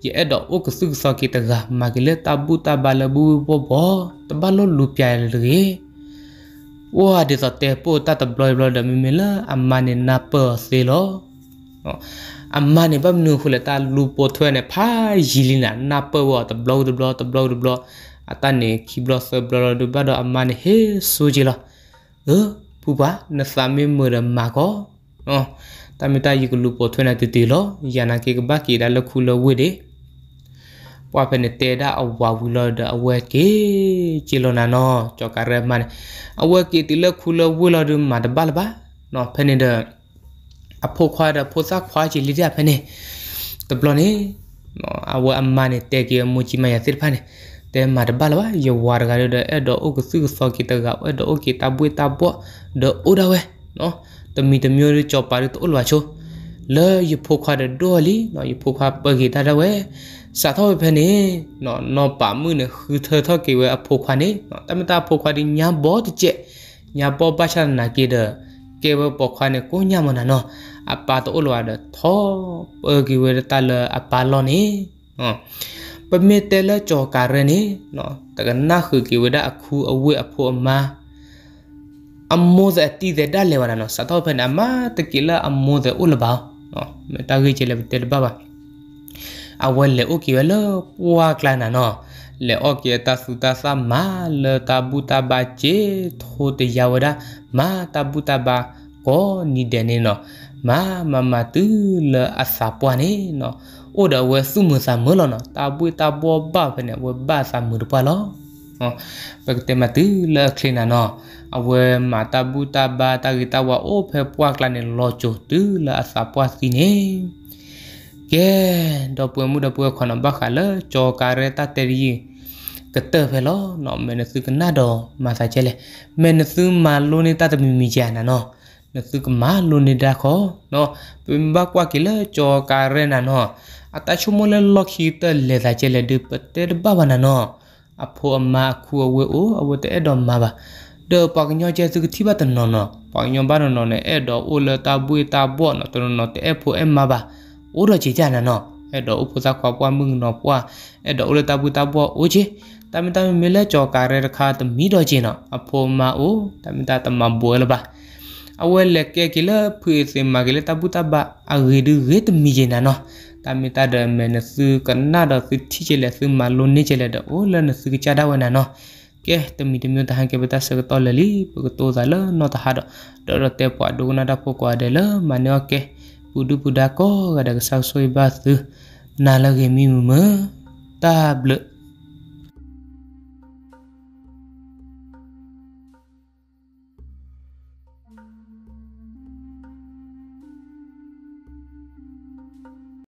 ye e do o ku su so ki ta ga ma ge le ta bu ta ba la bu bo bo ta ba lo lu pya le ge ဝါဒီစတဲ့ပိုတတ်ဘလော့ဘလော့ဒမီမီလာအမနီနာပါစေလောအမနေဘနုခုလတာလူပေါ်ထွဲ့နေဖာရီလီနာနာပဝတ်ဘလော့ဘလော့ဘလော့ဘလော့အတန်နေခီဘလော့ဆဘလော့ဒူဘဒအမနေဟေဆူဂျီလာဟေပူပါနစာမေမရမာကောနော်တမတယီကလူပေါ်ထွဲ့နေတီတီလောယာနာကေကဘကီဒါလခုလဝေဒီပွားဖနေတေဒါအဝဝူလောဒအဝဲကေချီလောနာနောကြောကရမန်အဝဲကေတီလခုလဝေလောဒမတ်ဘလဘာနော်ဖနေဒါအဖို့ခွာတာဖို့စားခွာချီလိရဖနေတပလနေအဝအမနဲ့တဲကေမူချီမရစစ်ဖနေတဲမာဘလဝယဝါရဂရတဲ့အဒေါအုတ်စုစောကီတကအဒေါအုတ်ကီတဘွေတဘောဒေါအိုဒါဝဲနော်တမီတမျိုးလေးကြော်ပါလို့တို့လွာချိုလေယဖို့ခွာတဲ့ဒေါ်လီနော်ယဖို့ခွာပကေတတဝဲစာသောဖနေနော်နော်ပါမှုနဲ့ခူထထကေဝဲအဖို့ခွာနေနော်တမတာဖို့ခွာဒီညာဘောတကျညာပေါ်ပါချနာကေတဲ့ကေဝပေါ်ခွာနေကိုညာမနာနော် apa to ulwa da tho per gi we ta la apa lo ni no pa me te la cho ka re ni no ta ga na khu gi we da akhu awe apho ama ammo za ti de da le wa no sa to pe na ma ta ki la ammo de ulba no me ta gi che le te ba ba awal le o ki we lo wa kla na no le o ki ta su ta sa ma le ta bu ta ba che tho te ya wa da ma ta bu ta ba ko ni de ne no မာမမတူလအစာပွားနေနော်အိုဒါဝဲစုမစာမလောနော်တာပွေတာပေါ်ပါဖနေဝဲဘာစာမရပါလောဟောဘက်တမတူလခလနာနော်အဝဲမာတာဘူးတာဘာတာဂီတာဝါအိုဖေပွားကလနေလောချိုတူလအစာပွားစီနေကဲတော့ပွေမှုတော့ပွေခနဘခလာချောကာရတာတရီကတဖဲလောနော်မင်းစုကနာတော့မာစာချဲလေမင်းစုမာလုံးနေတာတမီမီကြနာနော်နသုကမာလုန်ဒါခောနော်ပင်ဘကွာကိလချောကာရနာနော်အတချုမလလခီတလေဒါချေလေဒပတေဘဘနာနော်အဖိုအမအခုအဝဲအိုအဝတဲအတော်မှာပါဒေပကညောချေစုကတိဘတနော်နော်ပကညောဘနော်နော်နဲ့အတော်အိုလတာဘွေတာဘော့နော်တနော်တဲဖိုအမပါအိုရချေကြနာနော်အတော်ဥပစာခွာပွားမှုနော်ပွားအတော်အိုလတာဘွေတာဘော့အိုချေတမတမမလဲကြော်ကာရရခါတမီတော်ချေနော်အဖိုမအိုတမတတမဘွေလပါအဝဲလက်ကဲကလဖွေစင်မကလေတပူတဘအဂေဒရေတမီဂျေနာနောတမီတာဒမနစုကနာဒစစ်ချီချေလက်စမလုံးနေချေလက်တော့လနစုကချာဒဝနာနောကဲတမီတမျိုးတဟန်ကေပတာစကတော်လလီပကတိုဇာလနောတဟာဒတော်တဲ့ပွားဒုနာဒဖကွာဒဲလမနောကဲပူဒူပူဒါကောကဒကဆောက်ဆွေဘတ်နာလဂေမီမမတာဘလ